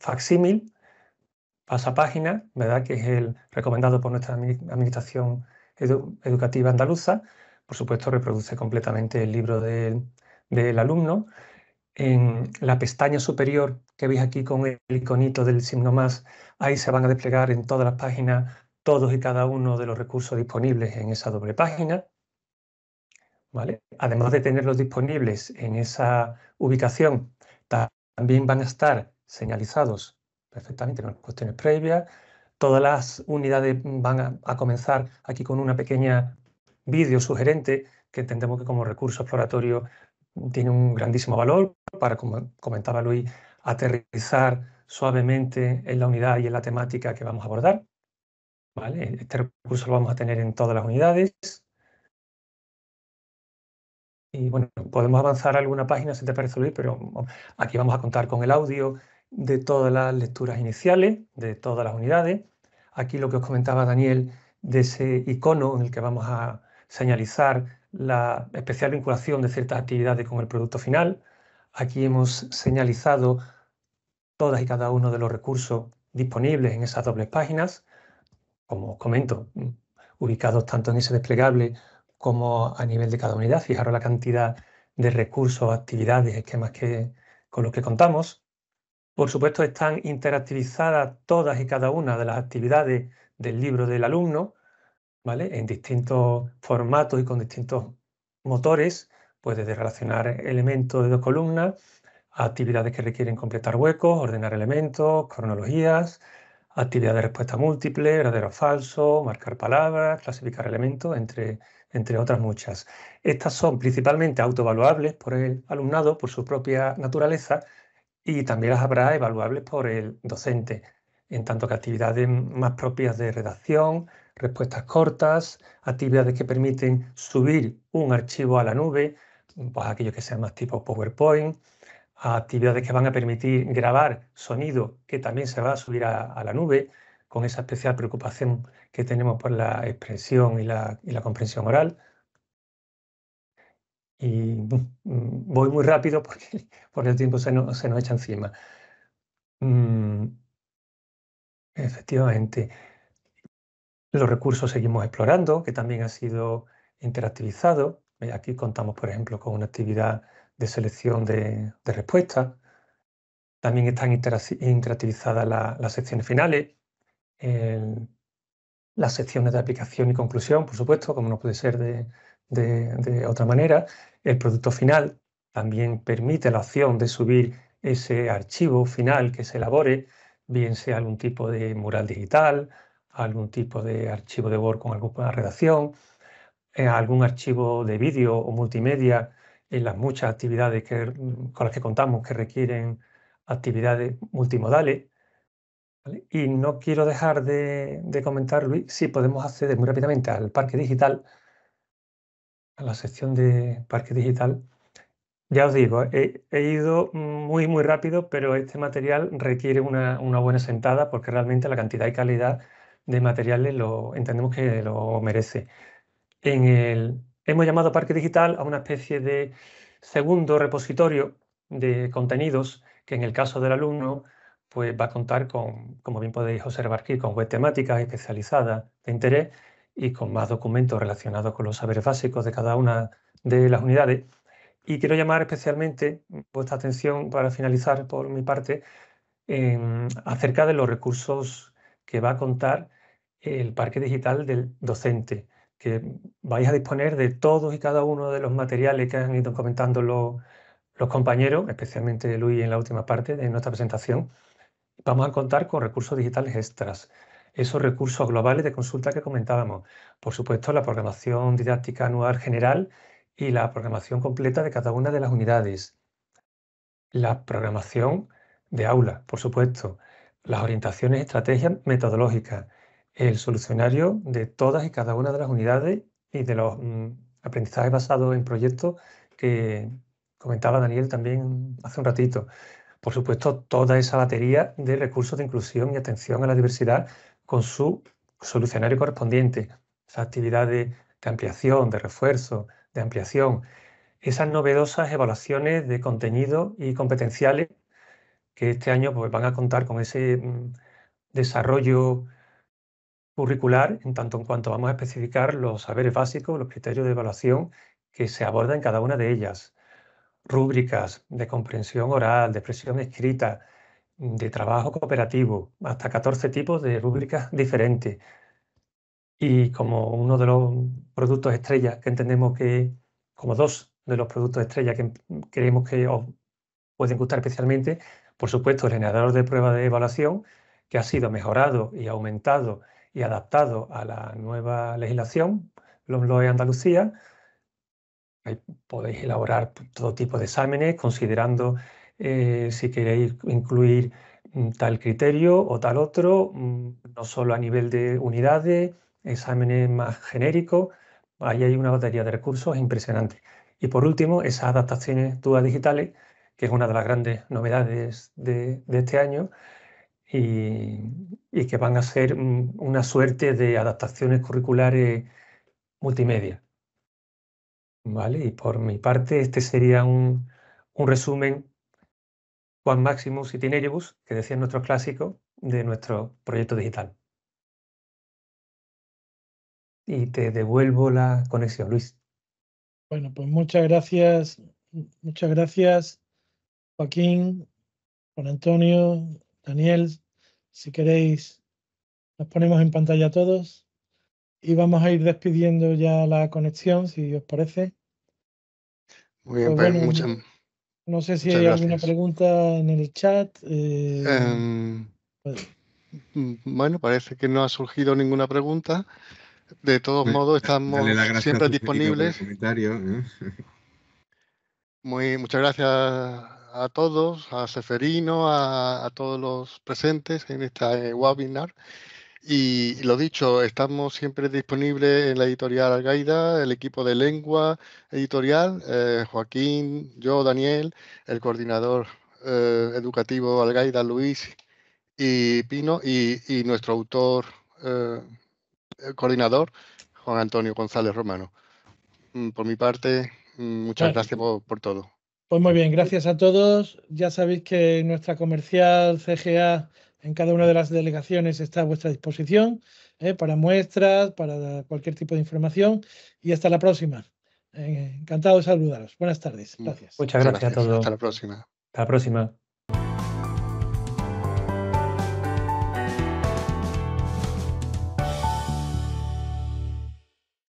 facsímil, página ¿verdad? que es el recomendado por nuestra Administración Educativa Andaluza. Por supuesto, reproduce completamente el libro del alumno. En la pestaña superior que veis aquí con el iconito del signo más, ahí se van a desplegar en todas las páginas todos y cada uno de los recursos disponibles en esa doble página. ¿Vale? Además de tenerlos disponibles en esa ubicación, también van a estar señalizados perfectamente con cuestiones previas. Todas las unidades van a, comenzar aquí con una pequeña vídeo sugerente que entendemos que como recurso exploratorio tiene un grandísimo valor para, como comentaba Luis, aterrizar suavemente en la unidad y en la temática que vamos a abordar. ¿Vale? Este recurso lo vamos a tener en todas las unidades. Y bueno, podemos avanzar alguna página si te parece, Luis, pero aquí vamos a contar con el audio de todas las lecturas iniciales, de todas las unidades. Aquí lo que os comentaba Daniel de ese icono en el que vamos a señalizar la especial vinculación de ciertas actividades con el producto final. Aquí hemos señalizado todas y cada uno de los recursos disponibles en esas dobles páginas, como os comento, ubicados tanto en ese desplegable como a nivel de cada unidad. Fijaros la cantidad de recursos, actividades, esquemas que, con los que contamos. Por supuesto, están interactivizadas todas y cada una de las actividades del libro del alumno, ¿vale? En distintos formatos y con distintos motores, Puedes desde relacionar elementos de dos columnas, actividades que requieren completar huecos, ordenar elementos, cronologías, actividades de respuesta múltiple, verdadero o falso, marcar palabras, clasificar elementos, entre, entre otras muchas. Estas son principalmente autovaluables por el alumnado, por su propia naturaleza, y también las habrá evaluables por el docente, en tanto que actividades más propias de redacción, respuestas cortas, actividades que permiten subir un archivo a la nube, pues aquellos que sean más tipo PowerPoint, actividades que van a permitir grabar sonido que también se va a subir a, la nube, con esa especial preocupación que tenemos por la expresión y la comprensión oral y mm, voy muy rápido porque, porque el tiempo se nos, echa encima. Mm, efectivamente, los recursos seguimos explorando, que también ha sido interactivizado. Eh, aquí contamos, por ejemplo, con una actividad de selección de, respuestas. También están interactivizadas las secciones finales, las secciones de aplicación y conclusión, por supuesto, como no puede ser de, de, otra manera, el producto final también permite la opción de subir ese archivo final que se elabore, bien sea algún tipo de mural digital, algún tipo de archivo de Word con alguna redacción, eh, algún archivo de vídeo o multimedia en las muchas actividades con las que contamos que requieren actividades multimodales. Y no quiero dejar de comentar, Luis, si podemos acceder muy rápidamente al parque digital a la sección de Parque Digital. Ya os digo, he, ido muy, muy rápido, pero este material requiere una, buena sentada porque realmente la cantidad y calidad de materiales lo entendemos que lo merece. En el, hemos llamado Parque Digital a una especie de segundo repositorio de contenidos que en el caso del alumno pues va a contar con, como bien podéis observar aquí, con web temáticas especializadas de interés y con más documentos relacionados con los saberes básicos de cada una de las unidades. Y quiero llamar especialmente vuestra atención para finalizar por mi parte em, acerca de los recursos que va a contar el parque digital del docente, que vais a disponer de todos y cada uno de los materiales que han ido comentando los, los compañeros, especialmente Luis en la última parte de nuestra presentación. Vamos a contar con recursos digitales extras esos recursos globales de consulta que comentábamos. Por supuesto, la programación didáctica anual general y la programación completa de cada una de las unidades. La programación de aula, por supuesto. Las orientaciones, estrategias metodológicas. El solucionario de todas y cada una de las unidades y de los mm, aprendizajes basados en proyectos que comentaba Daniel también hace un ratito por supuesto, toda esa batería de recursos de inclusión y atención a la diversidad con su solucionario correspondiente, esas actividades de ampliación, de refuerzo, de ampliación, esas novedosas evaluaciones de contenido y competenciales que este año pues, van a contar con ese mm, desarrollo curricular en tanto en cuanto vamos a especificar los saberes básicos, los criterios de evaluación que se abordan en cada una de ellas, rúbricas de comprensión oral, de expresión escrita, de trabajo cooperativo, hasta 14 tipos de rúbricas diferentes. Y como uno de los productos estrella, que entendemos que, como dos de los productos estrella que em, creemos que os pueden gustar especialmente, por supuesto, el generador de prueba de evaluación, que ha sido mejorado y aumentado y adaptado a la nueva legislación, de Andalucía. podéis elaborar todo tipo de exámenes, considerando eh, si queréis incluir mm, tal criterio o tal otro, mm, no solo a nivel de unidades, exámenes más genéricos, ahí hay una batería de recursos impresionante. Y por último, esas adaptaciones dudas digitales, que es una de las grandes novedades de, este año, y, que van a ser mm, una suerte de adaptaciones curriculares multimedia. Y por mi parte, este sería un resumen Juan Maximus y Tineribus, que decían nuestros clásicos de nuestro proyecto digital. Y te devuelvo la conexión, Luis. Bueno, pues muchas gracias, muchas gracias, Joaquín, Juan Antonio, Daniel. Si queréis, nos ponemos en pantalla todos y vamos a ir despidiendo ya la conexión, si os parece. Muy bien, pues, pues muchas no sé si hay alguna pregunta en el chat. Eh, em, pues. mm, bueno. parece que no ha surgido ninguna pregunta. De todos pues, modos, estamos siempre disponibles. ¿eh? Muy, muchas gracias a todos, a Seferino, a, todos los presentes en este webinar. Y lo dicho, estamos siempre disponibles en la editorial Algaida, el equipo de lengua editorial, eh, Joaquín, yo, Daniel, el coordinador eh, educativo Algaida, Luis y Pino, y, nuestro autor, eh, coordinador, Juan Antonio González Romano. Mm, por mi parte, mm, muchas gracias por todo. Pues muy bien, gracias a todos. Ya sabéis que nuestra comercial CGA en cada una de las delegaciones está a vuestra disposición ¿eh? para muestras, para cualquier tipo de información y hasta la próxima. Eh, encantado de saludaros. Buenas tardes. Mm. Gracias. Muchas gracias, gracias a todos. Hasta la próxima. Hasta la próxima.